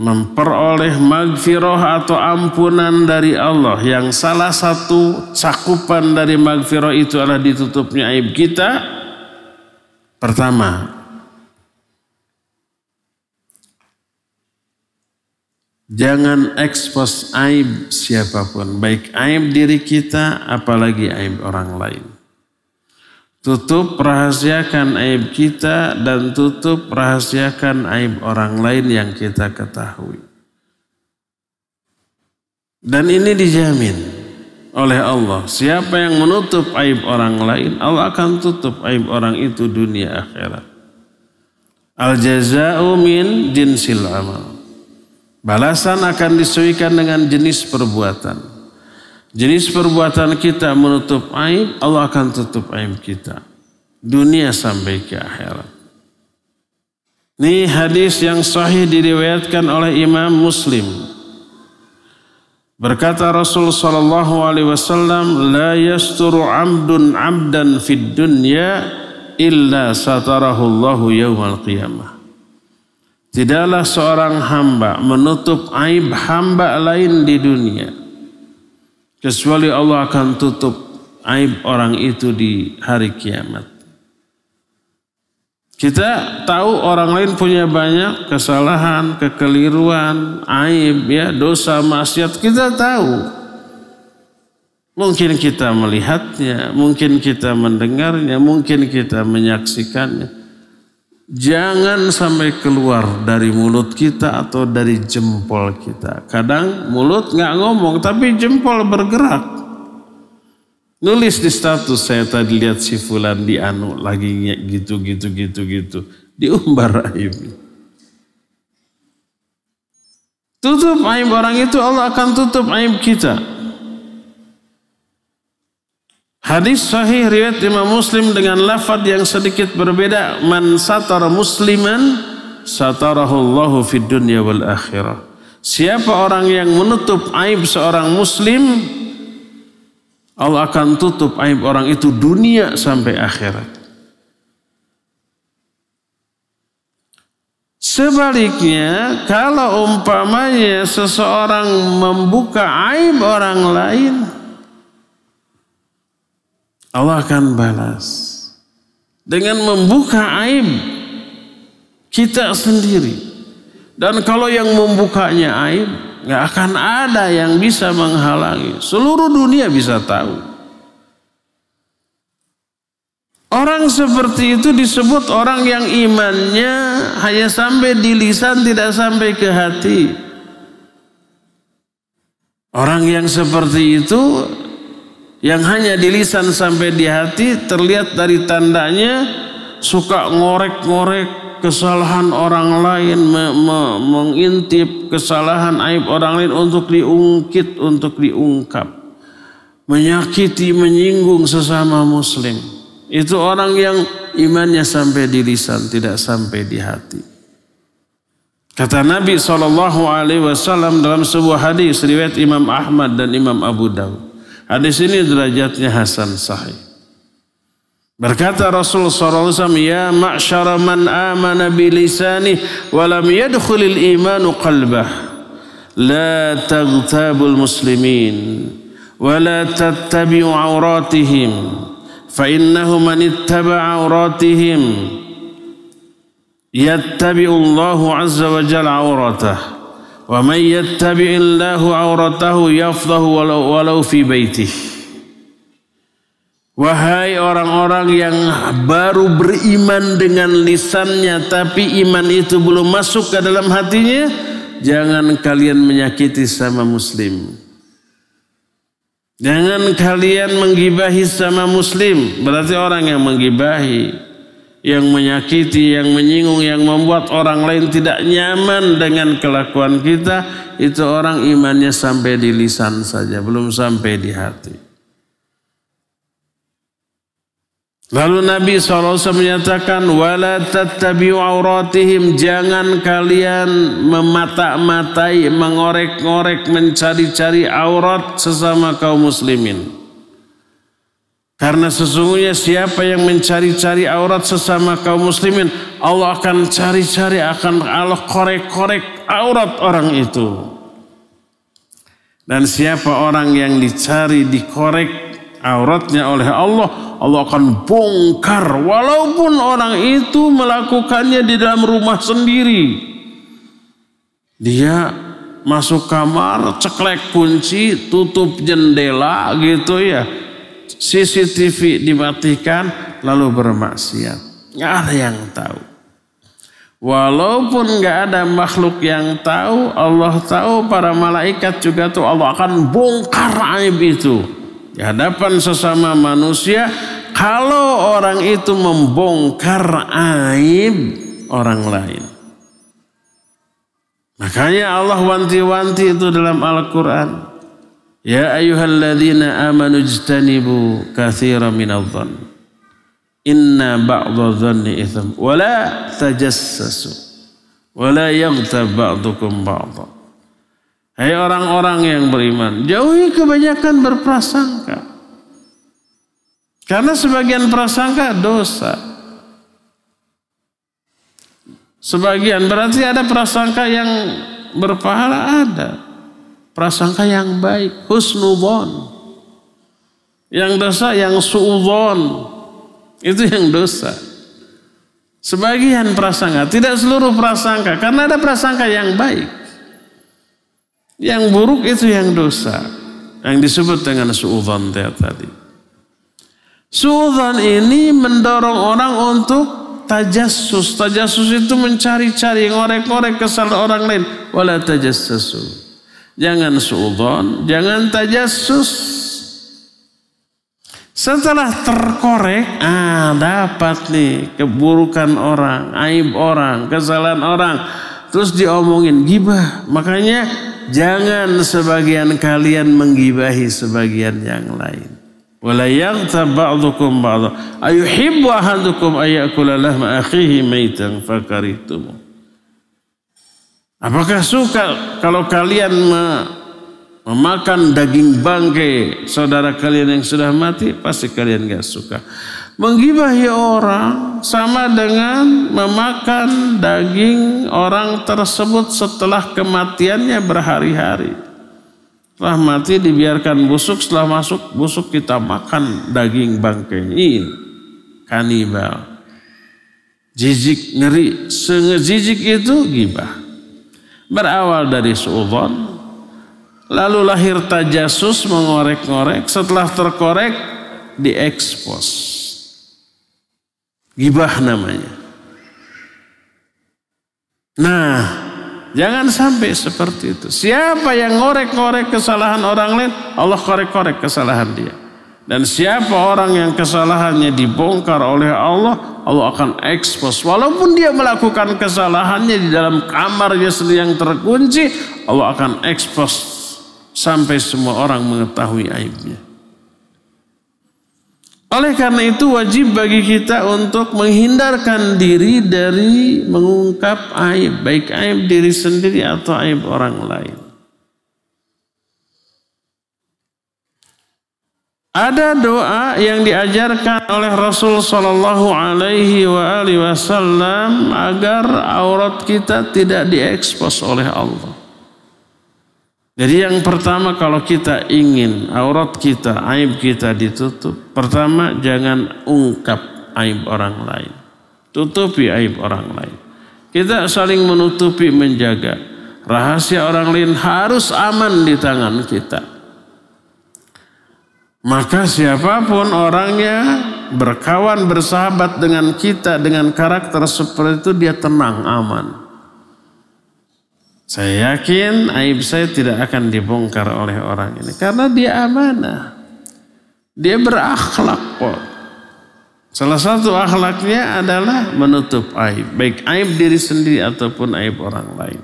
memperoleh magfirah atau ampunan dari Allah yang salah satu cakupan dari magfirah itu adalah ditutupnya aib kita pertama Jangan ekspos aib siapapun, baik aib diri kita apalagi aib orang lain. Tutup rahasiakan aib kita dan tutup rahasiakan aib orang lain yang kita ketahui. Dan ini dijamin oleh Allah. Siapa yang menutup aib orang lain, Allah akan tutup aib orang itu dunia akhirat. Al jaza'u min jinsil amal. Balasan akan disesuaikan dengan jenis perbuatan. Jenis perbuatan kita menutup aib, Allah akan tutup aib kita. Dunia sampai ke akhirat. Ini hadis yang sahih diriwayatkan oleh Imam Muslim. Berkata Rasul sallallahu alaihi wasallam, "La yasturu 'abdun 'abdan fid dunya illa satarahu Allahu yawmal qiyamah." Tidaklah seorang hamba menutup aib hamba lain di dunia. Kecuali Allah akan tutup aib orang itu di hari kiamat. Kita tahu orang lain punya banyak kesalahan, kekeliruan, aib, ya, dosa, maksiat. Kita tahu. Mungkin kita melihatnya, mungkin kita mendengarnya, mungkin kita menyaksikannya. Jangan sampai keluar dari mulut kita atau dari jempol kita. Kadang mulut nggak ngomong tapi jempol bergerak. Nulis di status saya tadi lihat si Fulan di anu lagi gitu gitu gitu gitu. Diumbar aib. Tutup aib orang itu Allah akan tutup aib kita. Hadis sahih riwayat Imam Muslim dengan lafaz yang sedikit berbeda man satara musliman satarahullahu fid dunya wal akhirah. Siapa orang yang menutup aib seorang muslim Allah akan tutup aib orang itu dunia sampai akhirat. Sebaliknya, kalau umpamanya seseorang membuka aib orang lain, Allah akan balas dengan membuka aib kita sendiri. Dan kalau yang membukanya aib, nggak akan ada yang bisa menghalangi. Seluruh dunia bisa tahu. Orang seperti itu disebut orang yang imannya hanya sampai di lisan tidak sampai ke hati. Orang yang seperti itu yang hanya di lisan sampai di hati terlihat dari tandanya suka ngorek-ngorek kesalahan orang lain me me mengintip kesalahan aib orang lain untuk diungkit untuk diungkap menyakiti menyinggung sesama muslim itu orang yang imannya sampai di lisan tidak sampai di hati kata Nabi saw dalam sebuah hadis riwayat Imam Ahmad dan Imam Abu Dawud Hadis ini derajatnya hasan sahih. Berkata Rasul sallallahu alaihi wasallam, Ya ma'syara man amana bilisanih walam yadkhulil imanu qalbah. La taghtabul muslimin. wa la auratihim, fa innahu man من auratihim yattabi'u Allahu 'azza wa وجل عورته Wa may yattabi'illahu auratahu yafdahu walau, walau fi baitih. Wahai orang-orang yang baru beriman dengan lisannya tapi iman itu belum masuk ke dalam hatinya, jangan kalian menyakiti sama muslim. Jangan kalian menggibahi sama muslim, berarti orang yang menggibahi yang menyakiti, yang menyinggung, yang membuat orang lain tidak nyaman dengan kelakuan kita, itu orang imannya sampai di lisan saja, belum sampai di hati. Lalu Nabi SAW menyatakan, wala tattabi'u jangan kalian memata-matai, mengorek-ngorek, mencari-cari aurat sesama kaum muslimin. Karena sesungguhnya siapa yang mencari-cari aurat sesama kaum muslimin, Allah akan cari-cari, akan Allah korek-korek aurat orang itu. Dan siapa orang yang dicari, dikorek auratnya oleh Allah, Allah akan bongkar walaupun orang itu melakukannya di dalam rumah sendiri. Dia masuk kamar, ceklek kunci, tutup jendela gitu ya CCTV dimatikan lalu bermaksiat. Nggak ada yang tahu. Walaupun nggak ada makhluk yang tahu, Allah tahu para malaikat juga tuh Allah akan bongkar aib itu di hadapan sesama manusia. Kalau orang itu membongkar aib orang lain, makanya Allah wanti-wanti itu dalam Al-Quran. Ya ayyuhalladzina amanu ijtanibu katsiran minadh-dhann. Inna ba'dadh-dhanni itham wa la tajassasu wa la yaghtab ba'dukum ba'dha. Hai orang-orang yang beriman, jauhi kebanyakan berprasangka. Karena sebagian prasangka dosa. Sebagian berarti ada prasangka yang berpahala ada. Prasangka yang baik, husnubon, Yang dosa yang suudon. Itu yang dosa. Sebagian prasangka, tidak seluruh prasangka. Karena ada prasangka yang baik. Yang buruk itu yang dosa. Yang disebut dengan suudon tadi. Suudon ini mendorong orang untuk tajassus. Tajassus itu mencari-cari, ngorek-ngorek kesal orang lain. Wala tajassasu jangan suudon, jangan tajassus. Setelah terkorek, ah dapat nih keburukan orang, aib orang, kesalahan orang. Terus diomongin gibah. Makanya jangan sebagian kalian menggibahi sebagian yang lain. Wala yaghtab ba'dukum ba'dha. Ayuhibbu ahadukum ayakula lahma akhihi maitan fakaritum. Apakah suka kalau kalian memakan daging bangke saudara kalian yang sudah mati? Pasti kalian gak suka. Menggibahi orang sama dengan memakan daging orang tersebut setelah kematiannya berhari-hari. Setelah mati dibiarkan busuk, setelah masuk busuk kita makan daging bangke. Ini kanibal. Jijik ngeri, sengejijik itu gibah berawal dari suudzon lalu lahir tajasus mengorek-ngorek setelah terkorek diekspos gibah namanya nah jangan sampai seperti itu siapa yang ngorek-ngorek kesalahan orang lain Allah korek-korek kesalahan dia dan siapa orang yang kesalahannya dibongkar oleh Allah, Allah akan ekspos. Walaupun dia melakukan kesalahannya di dalam kamar kamarnya yang terkunci, Allah akan ekspos sampai semua orang mengetahui aibnya. Oleh karena itu wajib bagi kita untuk menghindarkan diri dari mengungkap aib. Baik aib diri sendiri atau aib orang lain. Ada doa yang diajarkan oleh Rasul Shallallahu Alaihi Wasallam agar aurat kita tidak diekspos oleh Allah. Jadi yang pertama kalau kita ingin aurat kita, aib kita ditutup, pertama jangan ungkap aib orang lain. Tutupi aib orang lain. Kita saling menutupi, menjaga. Rahasia orang lain harus aman di tangan kita. Maka siapapun orangnya berkawan bersahabat dengan kita dengan karakter seperti itu dia tenang, aman. Saya yakin aib saya tidak akan dibongkar oleh orang ini karena dia amanah. Dia berakhlak kok. Salah satu akhlaknya adalah menutup aib, baik aib diri sendiri ataupun aib orang lain.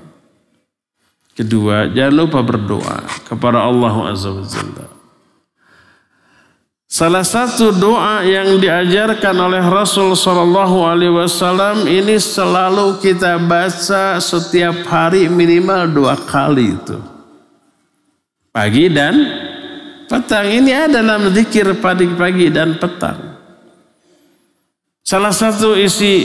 Kedua, jangan lupa berdoa kepada Allah Azza wa Jalla. Salah satu doa yang diajarkan oleh Rasul Shallallahu Alaihi Wasallam ini selalu kita baca setiap hari minimal dua kali itu. Pagi dan petang ini ada dalam zikir pagi-pagi dan petang. Salah satu isi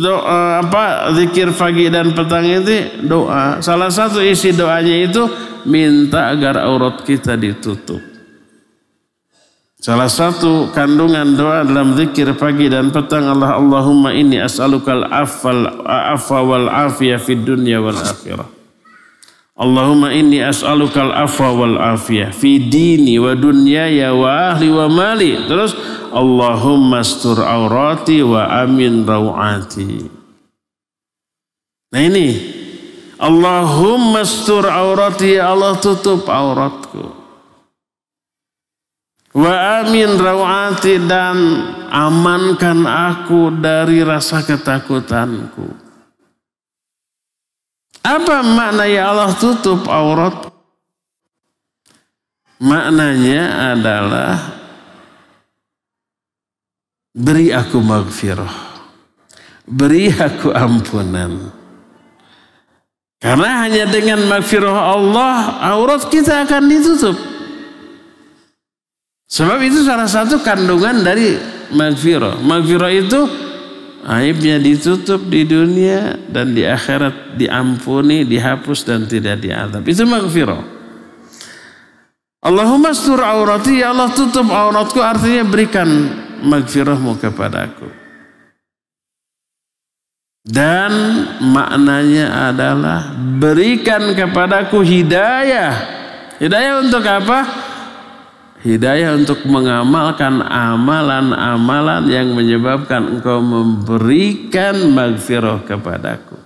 doa apa zikir pagi dan petang itu doa. Salah satu isi doanya itu minta agar aurat kita ditutup. Salah satu kandungan doa dalam zikir pagi dan petang Allah Allahumma inni as'alukal afal afa wal afiyah fid dunya wal akhirah. Allahumma inni as'alukal afa wal afiyah fi dini wa dunyaya wa ahli wa mali. Terus Allahumma astur aurati wa amin rawati. Nah ini Allahumma astur aurati ya Allah tutup auratku. Wa amin rawati dan amankan aku dari rasa ketakutanku. Apa makna ya Allah tutup aurat? Maknanya adalah beri aku maghfirah. Beri aku ampunan. Karena hanya dengan maghfirah Allah aurat kita akan ditutup. Sebab itu salah satu kandungan dari magfirah. Magfirah itu aibnya ditutup di dunia dan di akhirat diampuni, dihapus dan tidak diadab. Itu magfirah. Allahumma stur aurati ya Allah tutup auratku artinya berikan magfirahmu kepadaku. Dan maknanya adalah berikan kepadaku hidayah. Hidayah untuk apa? Hidayah untuk mengamalkan amalan-amalan yang menyebabkan engkau memberikan maghfirah kepadaku.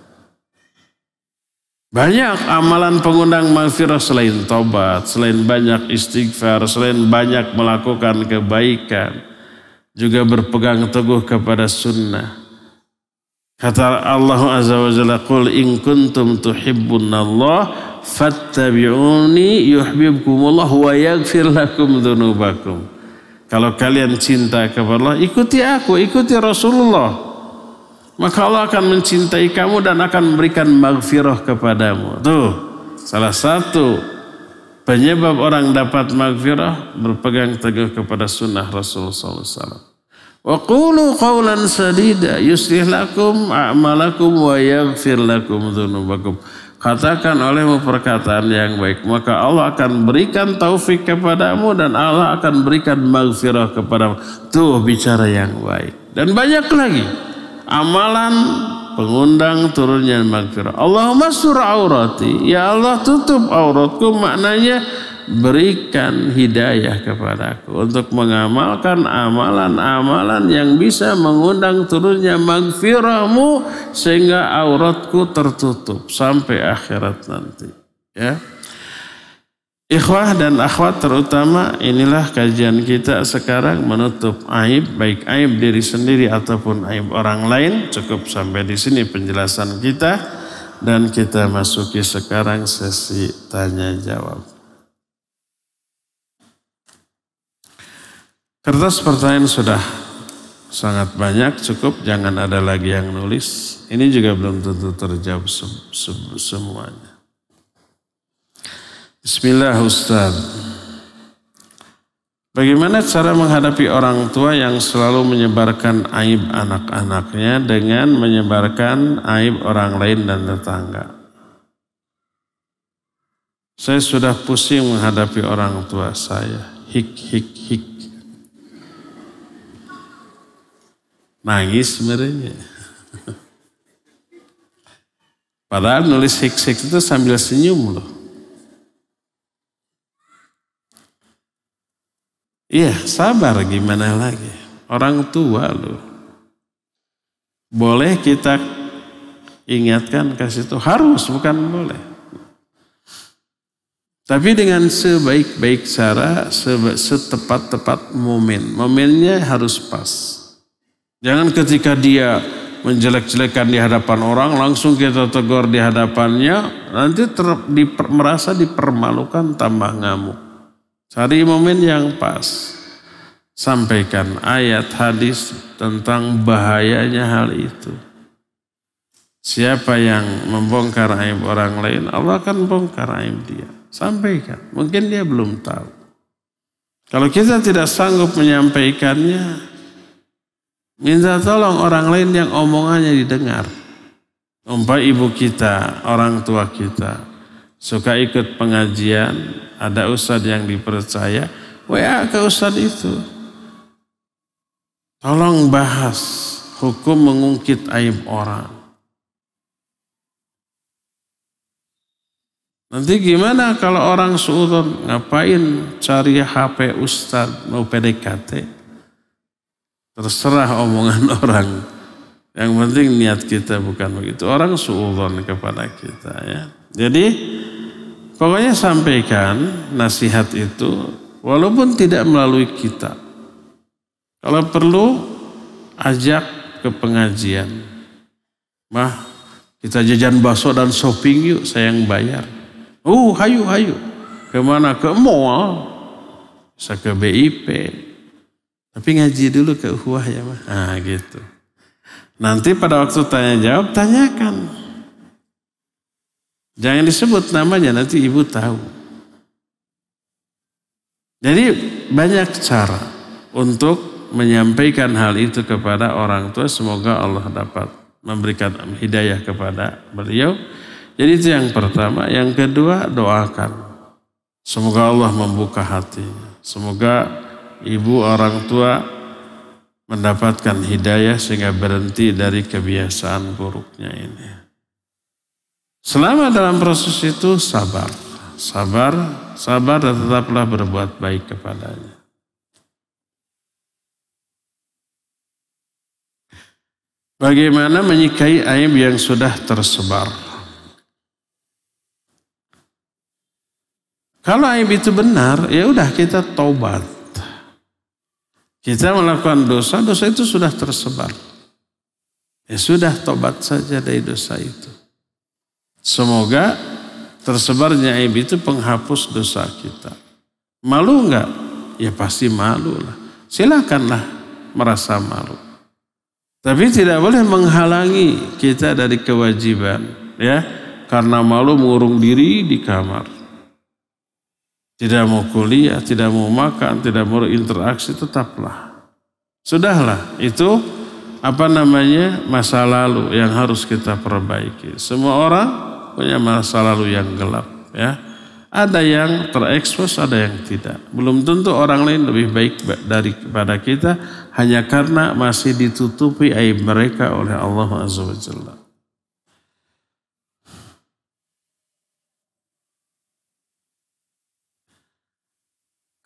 Banyak amalan pengundang maghfirah selain tobat, selain banyak istighfar, selain banyak melakukan kebaikan. Juga berpegang teguh kepada sunnah. Kata Allah Azza wa Jalla, "Qul in kuntum tuhibbunallah fattabi'uni yuhibbukumullah wa yaghfir lakum dzunubakum. Kalau kalian cinta kepada Allah, ikuti aku, ikuti Rasulullah. Maka Allah akan mencintai kamu dan akan memberikan maghfirah kepadamu. Tuh, salah satu penyebab orang dapat maghfirah berpegang teguh kepada sunnah Rasulullah SAW. Wa qulu qawlan sadida yuslih lakum a'malakum wa yaghfir lakum dhunubakum. Katakan olehmu perkataan yang baik, maka Allah akan berikan taufik kepadamu dan Allah akan berikan maghfirah kepadamu. Tuh bicara yang baik. Dan banyak lagi amalan pengundang turunnya maghfirah. Allahumma sur aurati, ya Allah tutup auratku maknanya berikan hidayah kepadaku untuk mengamalkan amalan-amalan yang bisa mengundang turunnya magfirahmu sehingga auratku tertutup sampai akhirat nanti ya Ikhwah dan akhwat terutama inilah kajian kita sekarang menutup aib baik aib diri sendiri ataupun aib orang lain cukup sampai di sini penjelasan kita dan kita masuki sekarang sesi tanya jawab. Kertas pertanyaan sudah sangat banyak, cukup. Jangan ada lagi yang nulis. Ini juga belum tentu terjawab sem sem semuanya. Bismillah Ustaz. Bagaimana cara menghadapi orang tua yang selalu menyebarkan aib anak-anaknya dengan menyebarkan aib orang lain dan tetangga? Saya sudah pusing menghadapi orang tua saya. Hik, hik, hik. Nangis merenya. Padahal nulis hik-hik itu sambil senyum loh. Iya sabar gimana lagi. Orang tua loh. Boleh kita ingatkan kasih itu harus bukan boleh. Tapi dengan sebaik-baik cara, setepat-tepat momen. Momennya harus pas. Jangan ketika dia menjelek-jelekan di hadapan orang, langsung kita tegur di hadapannya, nanti ter, merasa dipermalukan tambah ngamuk. Cari momen yang pas. Sampaikan ayat hadis tentang bahayanya hal itu. Siapa yang membongkar aib orang lain, Allah akan bongkar aib dia. Sampaikan, mungkin dia belum tahu. Kalau kita tidak sanggup menyampaikannya, Minta tolong orang lain yang omongannya didengar. Umpah ibu kita, orang tua kita, suka ikut pengajian, ada ustad yang dipercaya, WA ke ustad itu. Tolong bahas hukum mengungkit aib orang. Nanti gimana kalau orang suudon ngapain cari HP Ustadz mau PDKT? Terserah omongan orang. Yang penting niat kita bukan begitu. Orang suudhan kepada kita ya. Jadi pokoknya sampaikan nasihat itu walaupun tidak melalui kita. Kalau perlu ajak ke pengajian. Mah kita jajan bakso dan shopping yuk saya yang bayar. Uh hayu hayu. Kemana? Ke mall. Bisa ke BIP. Tapi ngaji dulu ke uhuah ya mah. Ah gitu. Nanti pada waktu tanya jawab tanyakan. Jangan disebut namanya nanti ibu tahu. Jadi banyak cara untuk menyampaikan hal itu kepada orang tua semoga Allah dapat memberikan hidayah kepada beliau. Jadi itu yang pertama, yang kedua doakan. Semoga Allah membuka hatinya. Semoga ibu orang tua mendapatkan hidayah sehingga berhenti dari kebiasaan buruknya ini. Selama dalam proses itu sabar, sabar, sabar dan tetaplah berbuat baik kepadanya. Bagaimana menyikai aib yang sudah tersebar? Kalau aib itu benar, ya udah kita taubat. Kita melakukan dosa, dosa itu sudah tersebar. Ya sudah tobat saja dari dosa itu. Semoga tersebarnya aib itu penghapus dosa kita. Malu enggak? Ya pasti malu lah. Silakanlah merasa malu. Tapi tidak boleh menghalangi kita dari kewajiban. ya Karena malu mengurung diri di kamar. Tidak mau kuliah, tidak mau makan, tidak mau interaksi, tetaplah. Sudahlah, itu apa namanya masa lalu yang harus kita perbaiki. Semua orang punya masa lalu yang gelap. ya Ada yang terekspos, ada yang tidak. Belum tentu orang lain lebih baik daripada kita hanya karena masih ditutupi aib mereka oleh Allah Azza wa Jalla.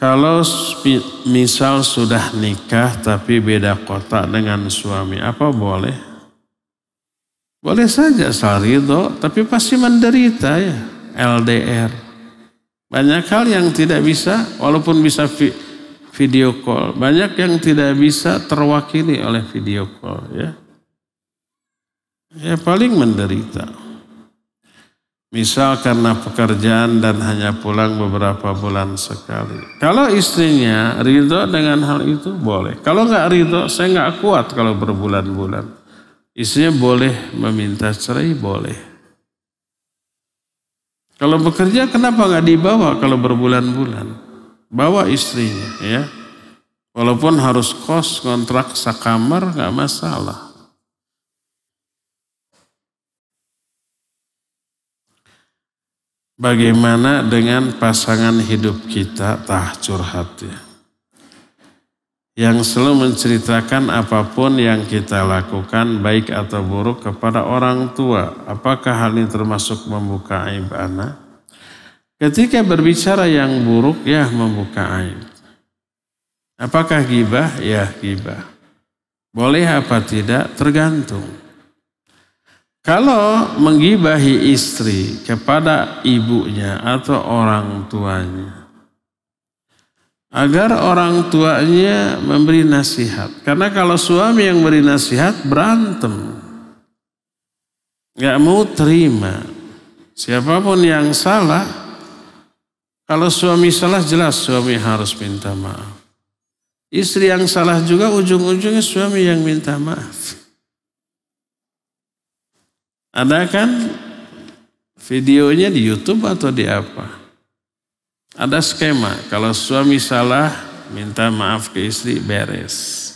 Kalau misal sudah nikah tapi beda kota dengan suami, apa boleh? Boleh saja sarido, tapi pasti menderita ya. LDR. Banyak hal yang tidak bisa, walaupun bisa video call. Banyak yang tidak bisa terwakili oleh video call ya. Ya paling menderita. Misal karena pekerjaan dan hanya pulang beberapa bulan sekali. Kalau istrinya ridho dengan hal itu boleh. Kalau nggak ridho, saya nggak kuat kalau berbulan-bulan. Istrinya boleh meminta cerai, boleh. Kalau bekerja kenapa nggak dibawa kalau berbulan-bulan? Bawa istrinya ya. Walaupun harus kos kontrak sakamar nggak masalah. Bagaimana dengan pasangan hidup kita tah curhat ya. Yang selalu menceritakan apapun yang kita lakukan baik atau buruk kepada orang tua. Apakah hal ini termasuk membuka aib anak? Ketika berbicara yang buruk ya membuka aib. Apakah gibah? Ya gibah. Boleh apa tidak tergantung. Kalau menggibahi istri kepada ibunya atau orang tuanya, agar orang tuanya memberi nasihat. Karena kalau suami yang beri nasihat berantem, Gak mau terima. Siapapun yang salah, kalau suami salah jelas suami harus minta maaf. Istri yang salah juga ujung-ujungnya suami yang minta maaf. Ada kan videonya di YouTube atau di apa? Ada skema, kalau suami salah minta maaf ke istri beres.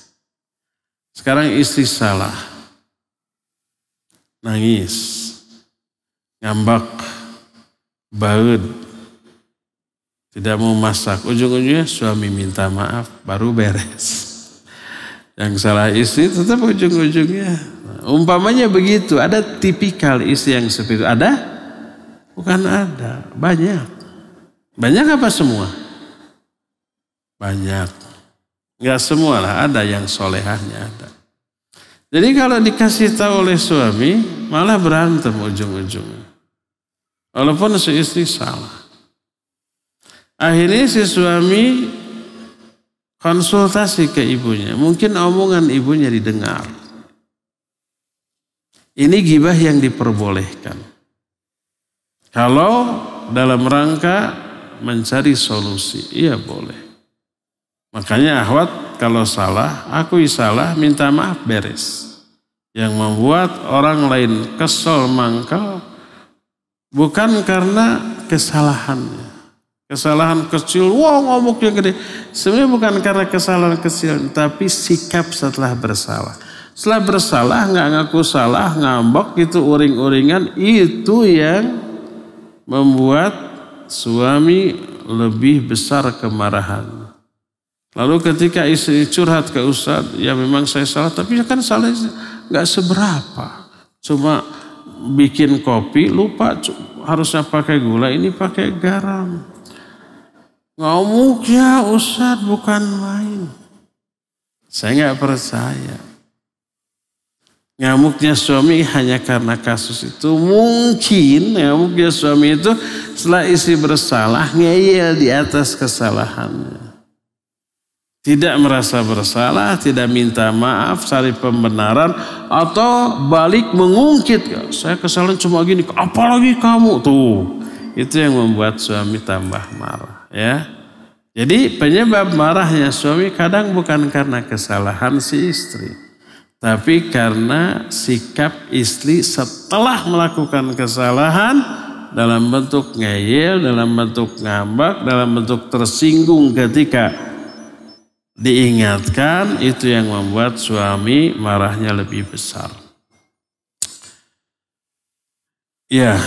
Sekarang istri salah. Nangis. Ngambak. Baut. Tidak mau masak. Ujung-ujungnya suami minta maaf baru beres. Yang salah istri tetap ujung-ujungnya. Umpamanya begitu, ada tipikal istri yang seperti itu. Ada? Bukan ada, banyak. Banyak apa semua? Banyak. nggak semua lah, ada yang solehahnya ada. Jadi kalau dikasih tahu oleh suami, malah berantem ujung-ujungnya. Walaupun si istri salah. Akhirnya si suami Konsultasi ke ibunya. Mungkin omongan ibunya didengar. Ini gibah yang diperbolehkan. Kalau dalam rangka mencari solusi, iya boleh. Makanya ahwat kalau salah, aku salah, minta maaf beres. Yang membuat orang lain kesel mangkal bukan karena kesalahannya Kesalahan kecil, wow ngomong dia gede. Sebenarnya bukan karena kesalahan kecil, tapi sikap setelah bersalah. Setelah bersalah, nggak ngaku salah, ngambek gitu, uring-uringan, itu yang membuat suami lebih besar kemarahan. Lalu ketika istri curhat ke Ustadz, ya memang saya salah, tapi ya kan salah nggak seberapa. Cuma bikin kopi, lupa harusnya pakai gula, ini pakai garam. Ngamuk ya Ustaz bukan main. Saya nggak percaya. Ngamuknya suami hanya karena kasus itu. Mungkin ngamuknya suami itu setelah isi bersalah ngeyel di atas kesalahannya. Tidak merasa bersalah, tidak minta maaf, cari pembenaran. Atau balik mengungkit. Ya, saya kesalahan cuma gini, apalagi kamu. Tuh, itu yang membuat suami tambah marah. Ya. Jadi penyebab marahnya suami kadang bukan karena kesalahan si istri. Tapi karena sikap istri setelah melakukan kesalahan dalam bentuk ngeyel, dalam bentuk ngambak, dalam bentuk tersinggung ketika diingatkan itu yang membuat suami marahnya lebih besar. Ya,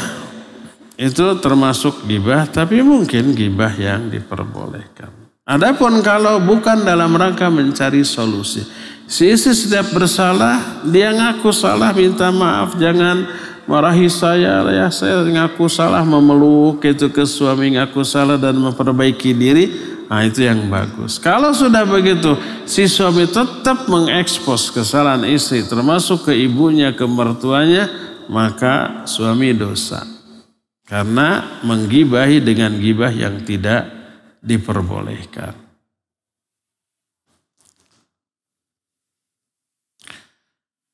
itu termasuk gibah tapi mungkin gibah yang diperbolehkan. Adapun kalau bukan dalam rangka mencari solusi. Si istri setiap bersalah, dia ngaku salah, minta maaf, jangan marahi saya, ya saya ngaku salah, memeluk itu ke suami ngaku salah dan memperbaiki diri. Nah itu yang bagus. Kalau sudah begitu, si suami tetap mengekspos kesalahan istri, termasuk ke ibunya, ke mertuanya, maka suami dosa. Karena menggibahi dengan gibah yang tidak diperbolehkan.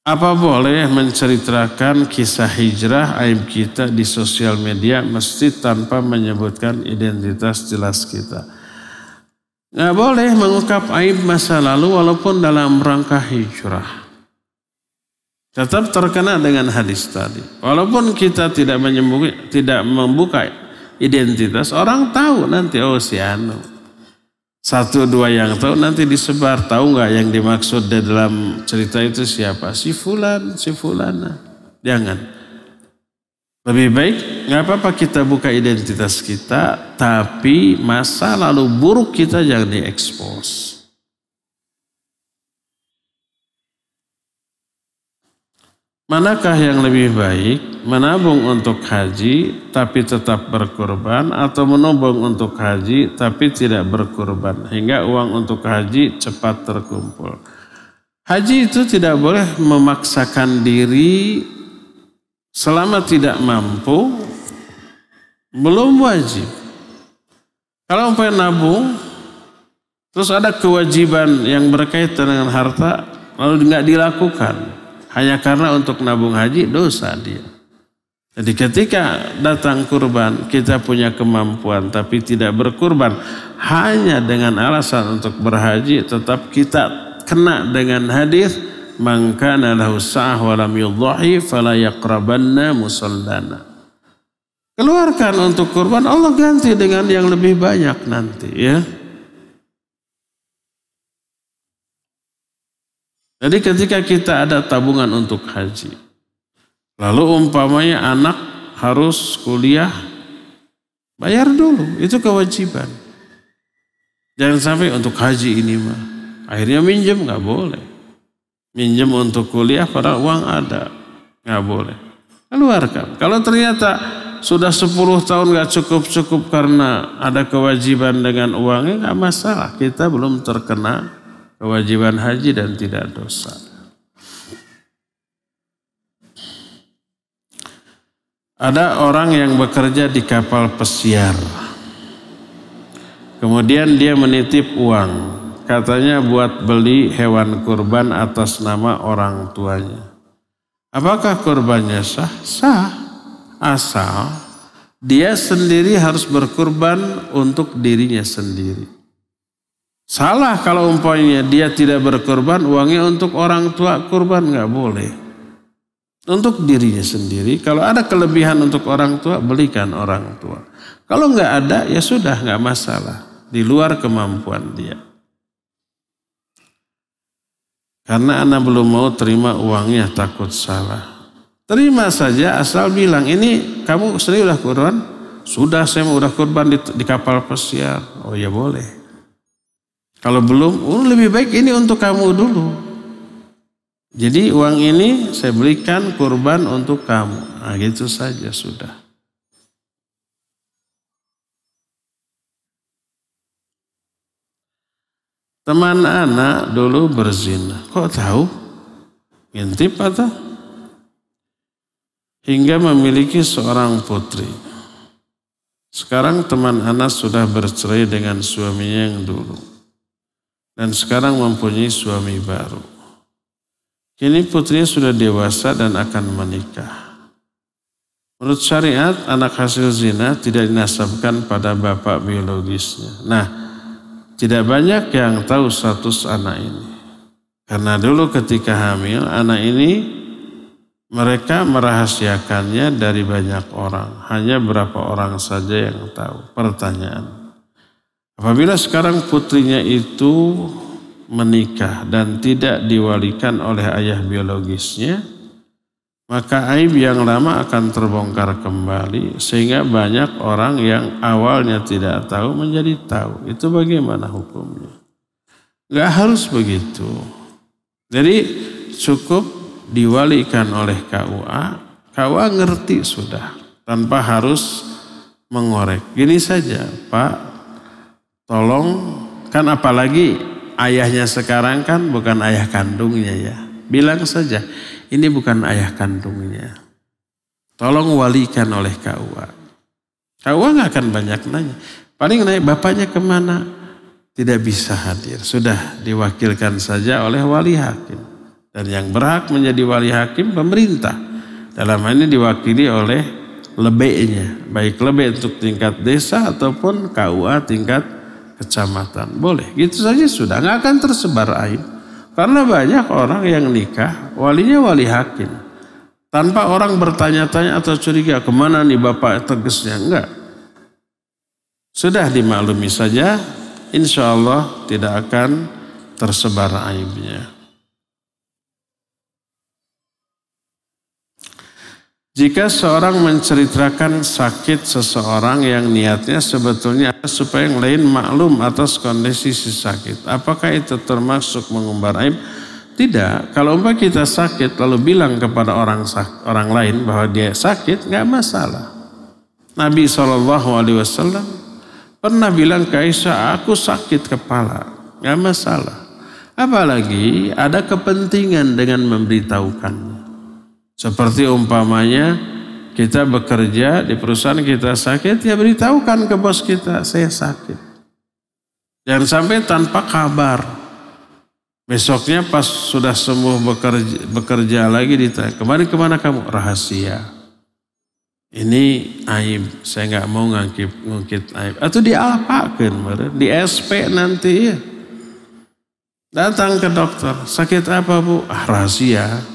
Apa boleh menceritakan kisah hijrah aib kita di sosial media mesti tanpa menyebutkan identitas jelas kita? Nggak boleh mengungkap aib masa lalu walaupun dalam rangka hijrah tetap terkena dengan hadis tadi. Walaupun kita tidak menyembuhi, tidak membuka identitas, orang tahu nanti oh si Anu. Satu dua yang tahu nanti disebar, tahu nggak yang dimaksud di dalam cerita itu siapa? Si fulan, si fulana. Jangan. Lebih baik nggak apa-apa kita buka identitas kita, tapi masa lalu buruk kita jangan diekspos. Manakah yang lebih baik, menabung untuk haji tapi tetap berkorban atau menabung untuk haji tapi tidak berkorban hingga uang untuk haji cepat terkumpul. Haji itu tidak boleh memaksakan diri selama tidak mampu belum wajib. Kalau mau nabung terus ada kewajiban yang berkaitan dengan harta lalu nggak dilakukan hanya karena untuk nabung haji dosa dia. Jadi ketika datang kurban kita punya kemampuan tapi tidak berkurban hanya dengan alasan untuk berhaji tetap kita kena dengan hadis maka nalahu sah walam yudhi falayakrabanna musallana. Keluarkan untuk kurban Allah ganti dengan yang lebih banyak nanti ya. Jadi ketika kita ada tabungan untuk haji, lalu umpamanya anak harus kuliah, bayar dulu, itu kewajiban. Jangan sampai untuk haji ini mah. Akhirnya minjem nggak boleh. Minjem untuk kuliah padahal uang ada. Nggak boleh. Keluarkan. Kalau ternyata sudah 10 tahun nggak cukup-cukup karena ada kewajiban dengan uangnya nggak masalah. Kita belum terkena kewajiban haji dan tidak dosa. Ada orang yang bekerja di kapal pesiar. Kemudian dia menitip uang. Katanya buat beli hewan kurban atas nama orang tuanya. Apakah kurbannya sah? Sah. Asal dia sendiri harus berkurban untuk dirinya sendiri. Salah kalau umpamanya dia tidak berkorban uangnya untuk orang tua kurban nggak boleh. Untuk dirinya sendiri, kalau ada kelebihan untuk orang tua belikan orang tua. Kalau nggak ada ya sudah nggak masalah di luar kemampuan dia. Karena anak belum mau terima uangnya takut salah. Terima saja asal bilang ini kamu sendiri udah kurban? Sudah saya mau udah kurban di, di kapal pesiar. Oh ya boleh. Kalau belum, oh lebih baik ini untuk kamu dulu. Jadi uang ini saya berikan kurban untuk kamu. Nah, gitu saja sudah. Teman anak dulu berzina. Kok tahu? Ngintip atau? Hingga memiliki seorang putri. Sekarang teman anak sudah bercerai dengan suaminya yang dulu dan sekarang mempunyai suami baru. Kini putrinya sudah dewasa dan akan menikah. Menurut syariat, anak hasil zina tidak dinasabkan pada bapak biologisnya. Nah, tidak banyak yang tahu status anak ini. Karena dulu ketika hamil, anak ini mereka merahasiakannya dari banyak orang. Hanya berapa orang saja yang tahu. Pertanyaan. Apabila sekarang putrinya itu menikah dan tidak diwalikan oleh ayah biologisnya, maka aib yang lama akan terbongkar kembali sehingga banyak orang yang awalnya tidak tahu menjadi tahu. Itu bagaimana hukumnya? Gak harus begitu. Jadi cukup diwalikan oleh KUA, KUA ngerti sudah tanpa harus mengorek. Gini saja, Pak, Tolong, kan apalagi ayahnya sekarang kan bukan ayah kandungnya ya. Bilang saja, ini bukan ayah kandungnya. Tolong walikan oleh KUA. KUA nggak akan banyak nanya. Paling naik bapaknya kemana? Tidak bisa hadir. Sudah diwakilkan saja oleh wali hakim. Dan yang berhak menjadi wali hakim pemerintah. Dalam hal ini diwakili oleh lebeknya. Baik lebek untuk tingkat desa ataupun KUA tingkat kecamatan. Boleh, gitu saja sudah. Nggak akan tersebar aib. Karena banyak orang yang nikah, walinya wali hakim. Tanpa orang bertanya-tanya atau curiga, kemana nih bapak tegesnya? Enggak. Sudah dimaklumi saja, insya Allah tidak akan tersebar aibnya. Jika seorang menceritakan sakit seseorang yang niatnya sebetulnya supaya yang lain maklum atas kondisi si sakit, apakah itu termasuk mengumbar aib? Tidak. Kalau umpah kita sakit lalu bilang kepada orang orang lain bahwa dia sakit, nggak masalah. Nabi Shallallahu Alaihi Wasallam pernah bilang ke Aisyah, aku sakit kepala, nggak masalah. Apalagi ada kepentingan dengan memberitahukannya. Seperti umpamanya kita bekerja di perusahaan kita sakit, ya beritahukan ke bos kita, saya sakit. Jangan sampai tanpa kabar. Besoknya pas sudah sembuh bekerja, bekerja lagi ditanya, kemarin kemana kamu? Rahasia. Ini aib, saya nggak mau ngangkit, ngungkit aib. Atau di diapakan, di SP nanti iya. Datang ke dokter, sakit apa bu? Ah rahasia.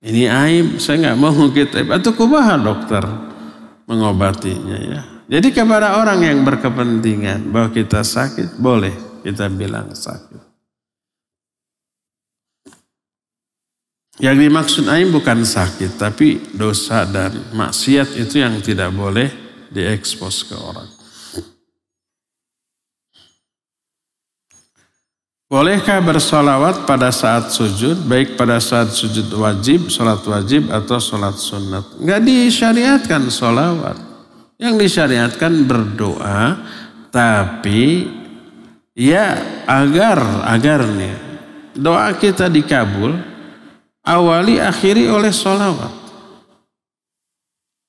Ini aib, saya nggak mau kita aib. Atau kubaha dokter mengobatinya ya. Jadi kepada orang yang berkepentingan bahwa kita sakit, boleh kita bilang sakit. Yang dimaksud aib bukan sakit, tapi dosa dan maksiat itu yang tidak boleh diekspos ke orang. Bolehkah bersolawat pada saat sujud, baik pada saat sujud wajib, sholat wajib, atau sholat sunat? Enggak disyariatkan solawat. Yang disyariatkan berdoa, tapi ya agar, agarnya. Doa kita dikabul, awali akhiri oleh solawat.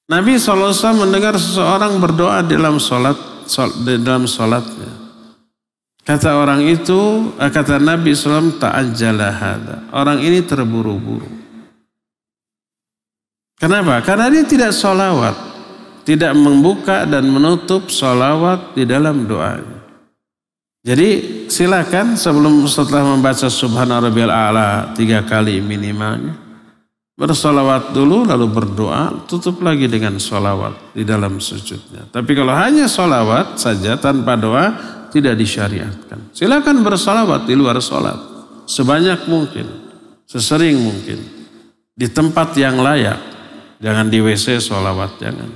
Nabi SAW mendengar seseorang berdoa dalam sholat, dalam sholatnya. Kata orang itu, eh, kata Nabi SAW, ta'ajjala ada. Orang ini terburu-buru. Kenapa? Karena dia tidak solawat. Tidak membuka dan menutup solawat di dalam doa. Jadi silakan sebelum setelah membaca Subhanallah tiga kali minimalnya. Bersolawat dulu lalu berdoa tutup lagi dengan solawat di dalam sujudnya. Tapi kalau hanya solawat saja tanpa doa tidak disyariatkan. Silakan bersolawat di luar sholat. Sebanyak mungkin. Sesering mungkin. Di tempat yang layak. Jangan di WC solawat, jangan.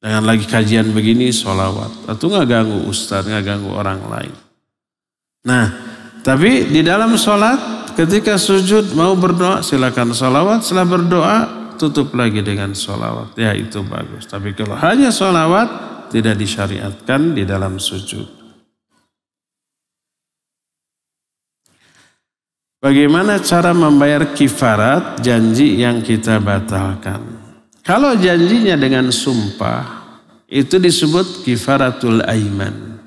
Jangan lagi kajian begini solawat. Atau nggak ganggu ustaz, nggak ganggu orang lain. Nah, tapi di dalam sholat ketika sujud mau berdoa silakan solawat. Setelah berdoa tutup lagi dengan solawat. Ya itu bagus. Tapi kalau hanya solawat tidak disyariatkan di dalam sujud. Bagaimana cara membayar kifarat janji yang kita batalkan? Kalau janjinya dengan sumpah, itu disebut kifaratul aiman.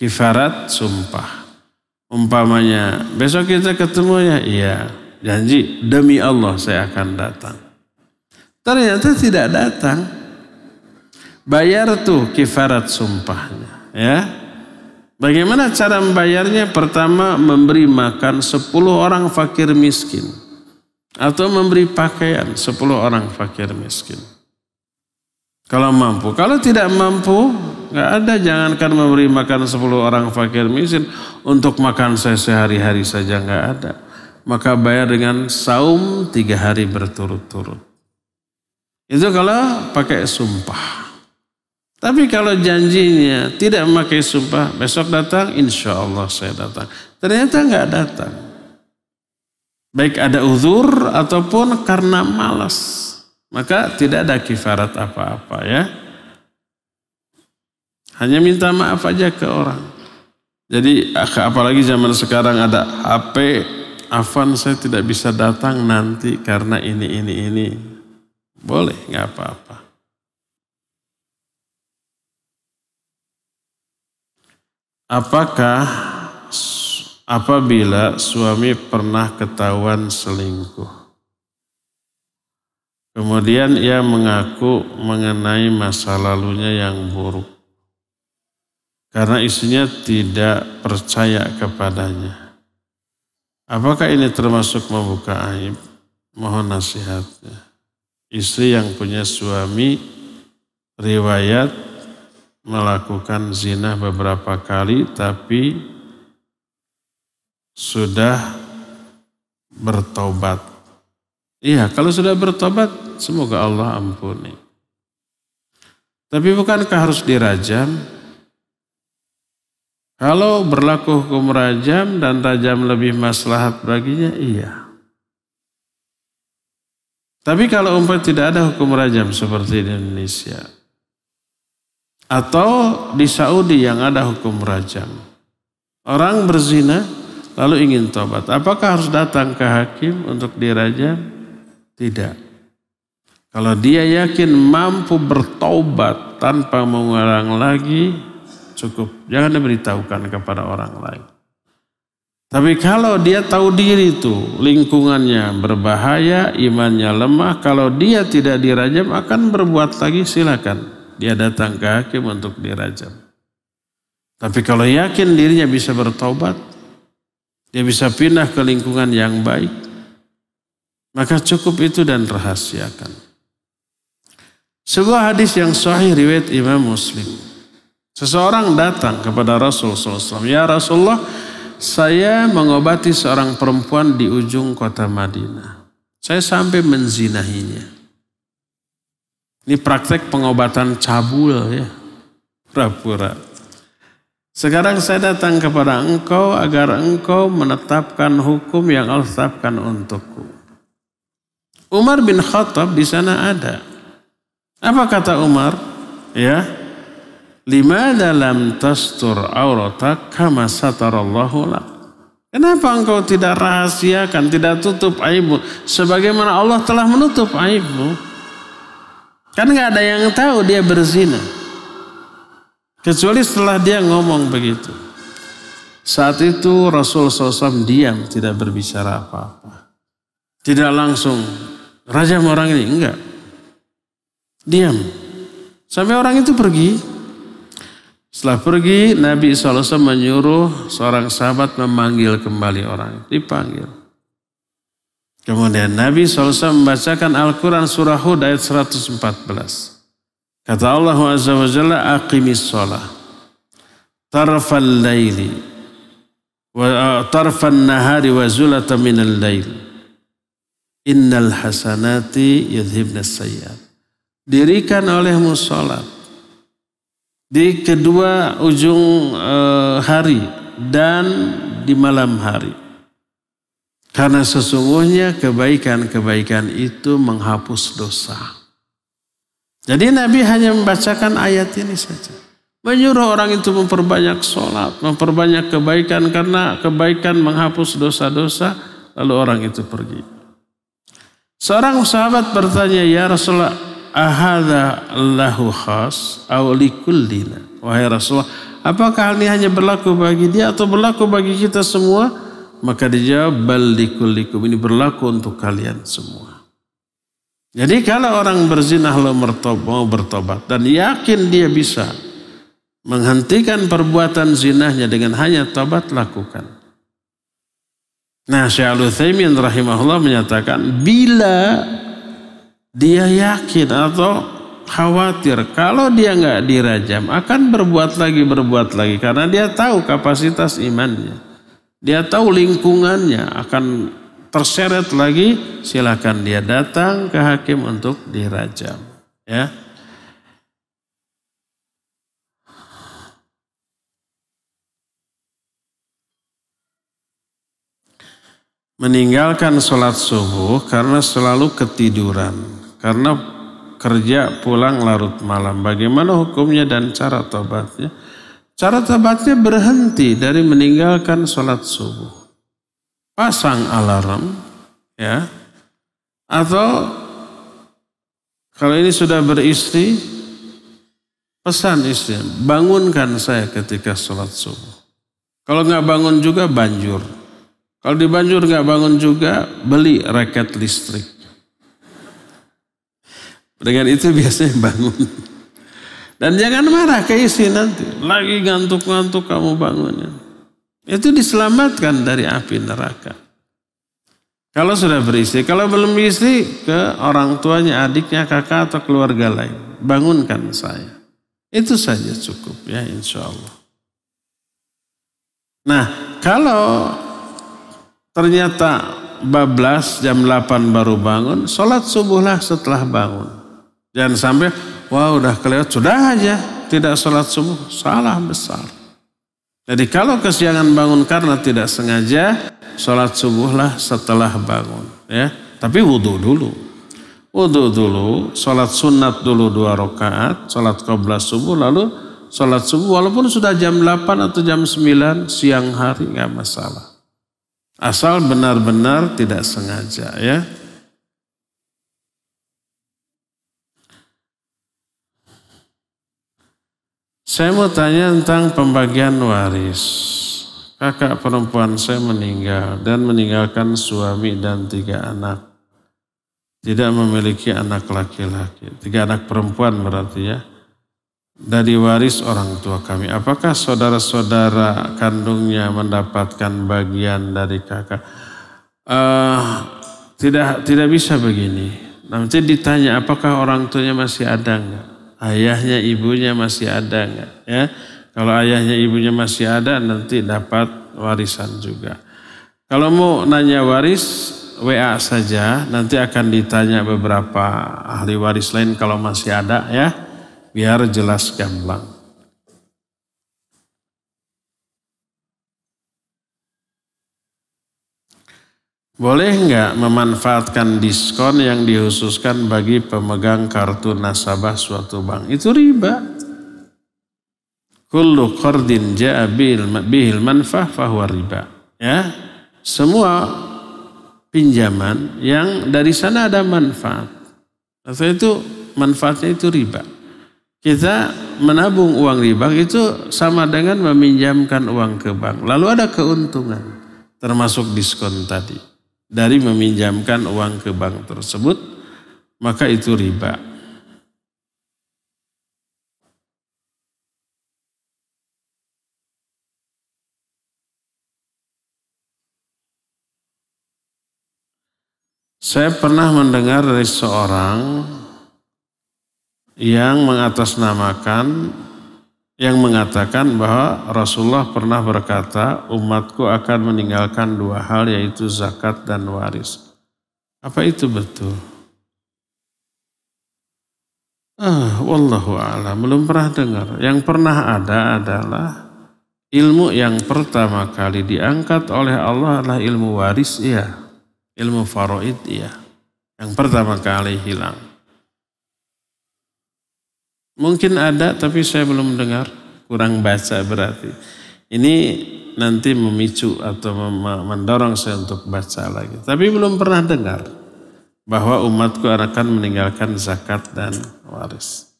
Kifarat sumpah. Umpamanya, besok kita ketemu ya, iya, janji demi Allah saya akan datang. Ternyata tidak datang. Bayar tuh kifarat sumpahnya, ya. Bagaimana cara membayarnya? Pertama memberi makan 10 orang fakir miskin. Atau memberi pakaian 10 orang fakir miskin. Kalau mampu. Kalau tidak mampu, nggak ada jangankan memberi makan 10 orang fakir miskin. Untuk makan saya sehari-hari saja nggak ada. Maka bayar dengan saum tiga hari berturut-turut. Itu kalau pakai sumpah. Tapi kalau janjinya tidak memakai sumpah, besok datang, insya Allah saya datang. Ternyata nggak datang. Baik ada uzur ataupun karena malas. Maka tidak ada kifarat apa-apa ya. Hanya minta maaf aja ke orang. Jadi apalagi zaman sekarang ada HP, Afan saya tidak bisa datang nanti karena ini, ini, ini. Boleh, nggak apa-apa. Apakah apabila suami pernah ketahuan selingkuh? Kemudian ia mengaku mengenai masa lalunya yang buruk. Karena istrinya tidak percaya kepadanya. Apakah ini termasuk membuka aib? Mohon nasihatnya. Istri yang punya suami riwayat melakukan zina beberapa kali tapi sudah bertobat. Iya, kalau sudah bertobat semoga Allah ampuni. Tapi bukankah harus dirajam? Kalau berlaku hukum rajam dan rajam lebih maslahat baginya, iya. Tapi kalau umpet tidak ada hukum rajam seperti di Indonesia, atau di Saudi yang ada hukum rajam. Orang berzina lalu ingin tobat. Apakah harus datang ke hakim untuk dirajam? Tidak. Kalau dia yakin mampu bertobat tanpa mengulang lagi, cukup. Jangan diberitahukan kepada orang lain. Tapi kalau dia tahu diri itu lingkungannya berbahaya, imannya lemah, kalau dia tidak dirajam akan berbuat lagi silakan. Dia datang ke hakim untuk dirajam. Tapi kalau yakin dirinya bisa bertobat, dia bisa pindah ke lingkungan yang baik, maka cukup itu dan rahasiakan. Sebuah hadis yang sahih riwayat Imam Muslim. Seseorang datang kepada Rasul SAW. Ya Rasulullah, saya mengobati seorang perempuan di ujung kota Madinah. Saya sampai menzinahinya. Ini praktek pengobatan cabul ya. Pura-pura. Sekarang saya datang kepada engkau agar engkau menetapkan hukum yang Allah tetapkan untukku. Umar bin Khattab di sana ada. Apa kata Umar? Ya. Lima dalam tastur auratak kama satarallahu lak. Kenapa engkau tidak rahasiakan, tidak tutup aibmu? Sebagaimana Allah telah menutup aibmu. Kan nggak ada yang tahu dia berzina. Kecuali setelah dia ngomong begitu. Saat itu Rasul SAW diam, tidak berbicara apa-apa. Tidak langsung, raja orang ini, enggak. Diam. Sampai orang itu pergi. Setelah pergi, Nabi SAW menyuruh seorang sahabat memanggil kembali orang. Dipanggil. Kemudian Nabi SAW membacakan Al-Quran surah Hud ayat 114. Kata Allah Azza wa Jalla, Aqimis sholah. Tarfal layli. Wa, eh, tarfal nahari wa zulata minal layl. Innal hasanati yudhibna sayyad. Dirikan olehmu sholat. Di kedua ujung eh, hari dan di malam hari. Karena sesungguhnya kebaikan-kebaikan itu menghapus dosa. Jadi Nabi hanya membacakan ayat ini saja. Menyuruh orang itu memperbanyak sholat, memperbanyak kebaikan karena kebaikan menghapus dosa-dosa. Lalu orang itu pergi. Seorang sahabat bertanya, Ya Rasulullah, ahada lahu khas awlikullina. Wahai Rasulullah, apakah ini hanya berlaku bagi dia atau berlaku bagi kita semua? Maka dijawab bal dikulikum. ini berlaku untuk kalian semua. Jadi kalau orang berzinah lo mau bertobat dan yakin dia bisa menghentikan perbuatan zinahnya dengan hanya tobat lakukan. Nah, Syekh al rahimahullah menyatakan bila dia yakin atau khawatir kalau dia nggak dirajam akan berbuat lagi berbuat lagi karena dia tahu kapasitas imannya. Dia tahu lingkungannya akan terseret lagi, silakan dia datang ke hakim untuk dirajam. Ya. Meninggalkan sholat subuh karena selalu ketiduran, karena kerja pulang larut malam. Bagaimana hukumnya dan cara tobatnya? Cara tepatnya berhenti dari meninggalkan sholat subuh. Pasang alarm, ya. Atau kalau ini sudah beristri, pesan istri, bangunkan saya ketika sholat subuh. Kalau nggak bangun juga banjur. Kalau di banjur nggak bangun juga, beli raket listrik. Dengan itu biasanya bangun. Dan jangan marah ke istri nanti. Lagi ngantuk-ngantuk kamu bangunnya Itu diselamatkan dari api neraka. Kalau sudah beristri, kalau belum istri ke orang tuanya, adiknya, kakak atau keluarga lain. Bangunkan saya. Itu saja cukup ya insya Allah. Nah kalau ternyata bablas jam 8 baru bangun, sholat subuhlah setelah bangun. Jangan sampai, wah udah kelewat, sudah aja tidak sholat subuh, salah besar. Jadi kalau kesiangan bangun karena tidak sengaja, sholat subuhlah setelah bangun. ya. Tapi wudhu dulu. Wudhu dulu, sholat sunat dulu dua rakaat, sholat qobla subuh, lalu sholat subuh walaupun sudah jam 8 atau jam 9 siang hari nggak masalah. Asal benar-benar tidak sengaja ya. Saya mau tanya tentang pembagian waris. Kakak perempuan saya meninggal dan meninggalkan suami dan tiga anak. Tidak memiliki anak laki-laki. Tiga anak perempuan berarti ya. Dari waris orang tua kami. Apakah saudara-saudara kandungnya mendapatkan bagian dari kakak? Uh, tidak tidak bisa begini. Nanti ditanya apakah orang tuanya masih ada enggak? ayahnya ibunya masih ada enggak ya kalau ayahnya ibunya masih ada nanti dapat warisan juga kalau mau nanya waris WA saja nanti akan ditanya beberapa ahli waris lain kalau masih ada ya biar jelas gamblang Boleh nggak memanfaatkan diskon yang dihususkan bagi pemegang kartu nasabah suatu bank? Itu riba. Kullu qardin ja'a bihil manfah fahuwa riba. Ya, semua pinjaman yang dari sana ada manfaat. Atau itu manfaatnya itu riba. Kita menabung uang di bank itu sama dengan meminjamkan uang ke bank. Lalu ada keuntungan termasuk diskon tadi dari meminjamkan uang ke bank tersebut, maka itu riba. Saya pernah mendengar dari seorang yang mengatasnamakan yang mengatakan bahwa Rasulullah pernah berkata, umatku akan meninggalkan dua hal yaitu zakat dan waris. Apa itu betul? Ah, wallahu a'lam. Belum pernah dengar. Yang pernah ada adalah ilmu yang pertama kali diangkat oleh Allah adalah ilmu waris, iya. Ilmu faraid, iya. Yang pertama kali hilang. Mungkin ada tapi saya belum dengar, kurang baca berarti. Ini nanti memicu atau mendorong saya untuk baca lagi. Tapi belum pernah dengar bahwa umatku akan meninggalkan zakat dan waris.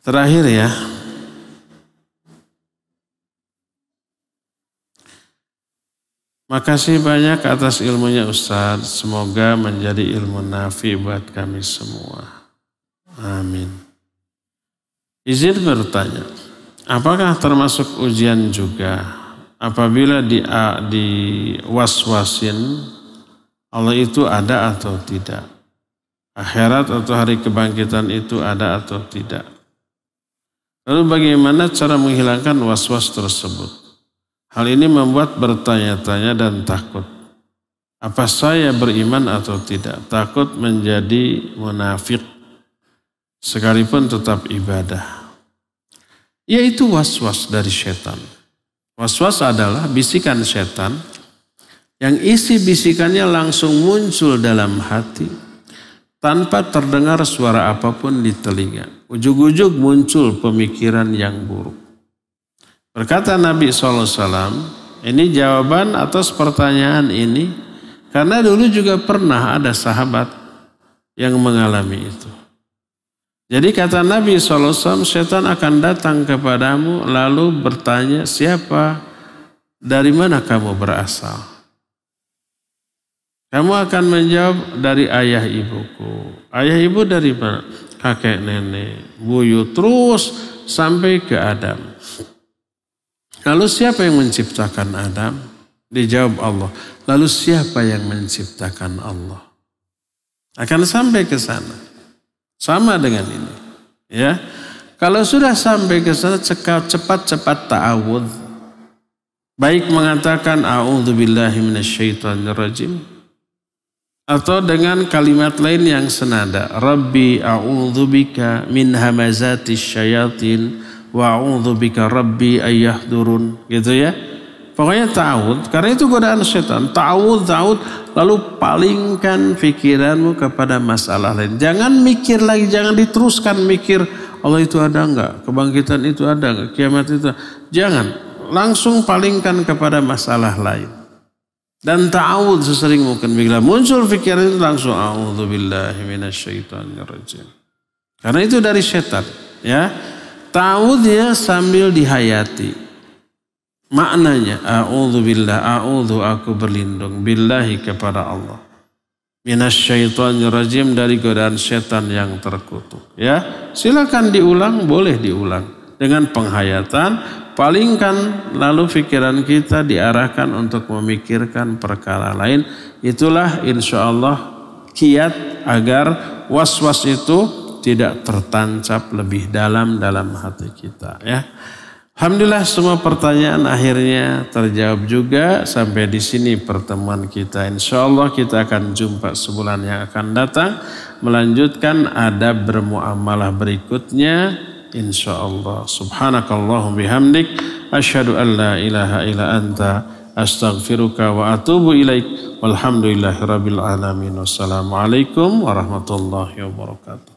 Terakhir ya, Makasih banyak atas ilmunya Ustadz. Semoga menjadi ilmu nafi buat kami semua. Amin. Izin bertanya, apakah termasuk ujian juga apabila di, di was-wasin Allah itu ada atau tidak? Akhirat atau hari kebangkitan itu ada atau tidak? Lalu bagaimana cara menghilangkan was-was tersebut? Hal ini membuat bertanya-tanya dan takut. Apa saya beriman atau tidak? Takut menjadi munafik sekalipun tetap ibadah yaitu was-was dari setan. Was-was adalah bisikan setan yang isi bisikannya langsung muncul dalam hati tanpa terdengar suara apapun di telinga. Ujug-ujug muncul pemikiran yang buruk. Berkata Nabi SAW, ini jawaban atas pertanyaan ini karena dulu juga pernah ada sahabat yang mengalami itu. Jadi kata Nabi SAW, setan akan datang kepadamu lalu bertanya, siapa, dari mana kamu berasal? Kamu akan menjawab, dari ayah ibuku. Ayah ibu dari mana? Kakek nenek, buyu, terus sampai ke Adam. Lalu siapa yang menciptakan Adam? Dijawab Allah. Lalu siapa yang menciptakan Allah? Akan sampai ke sana. Sama dengan ini. Ya. Kalau sudah sampai ke sana cepat-cepat ta'awud. Baik mengatakan billahi rajim atau dengan kalimat lain yang senada. Rabbi bika min hamazatis syayatin wa bika rabbi ayyahdurun. Gitu ya. Pokoknya ta'awud, karena itu godaan setan. Ta'awud, ta'awud, lalu palingkan pikiranmu kepada masalah lain. Jangan mikir lagi, jangan diteruskan mikir Allah itu ada enggak, kebangkitan itu ada enggak, kiamat itu ada. Jangan, langsung palingkan kepada masalah lain. Dan ta'awud sesering mungkin bila muncul pikiran itu langsung a'udzubillahi Karena itu dari setan, ya. taudnya sambil dihayati. Maknanya a'udzu billah a'udzu aku berlindung billahi kepada Allah. Minasyaitonir rajim dari godaan setan yang terkutuk ya. Silakan diulang boleh diulang dengan penghayatan palingkan lalu pikiran kita diarahkan untuk memikirkan perkara lain. Itulah insya Allah kiat agar was-was itu tidak tertancap lebih dalam dalam hati kita ya. Alhamdulillah semua pertanyaan akhirnya terjawab juga sampai di sini pertemuan kita. Insya Allah kita akan jumpa sebulan yang akan datang melanjutkan ada bermuamalah berikutnya. Insya Allah. Subhanakallahum bihamdik. Asyhadu an la ilaha illa anta astaghfiruka wa atubu ilaik. Walhamdulillahi rabbil alamin. Wassalamualaikum warahmatullahi wabarakatuh.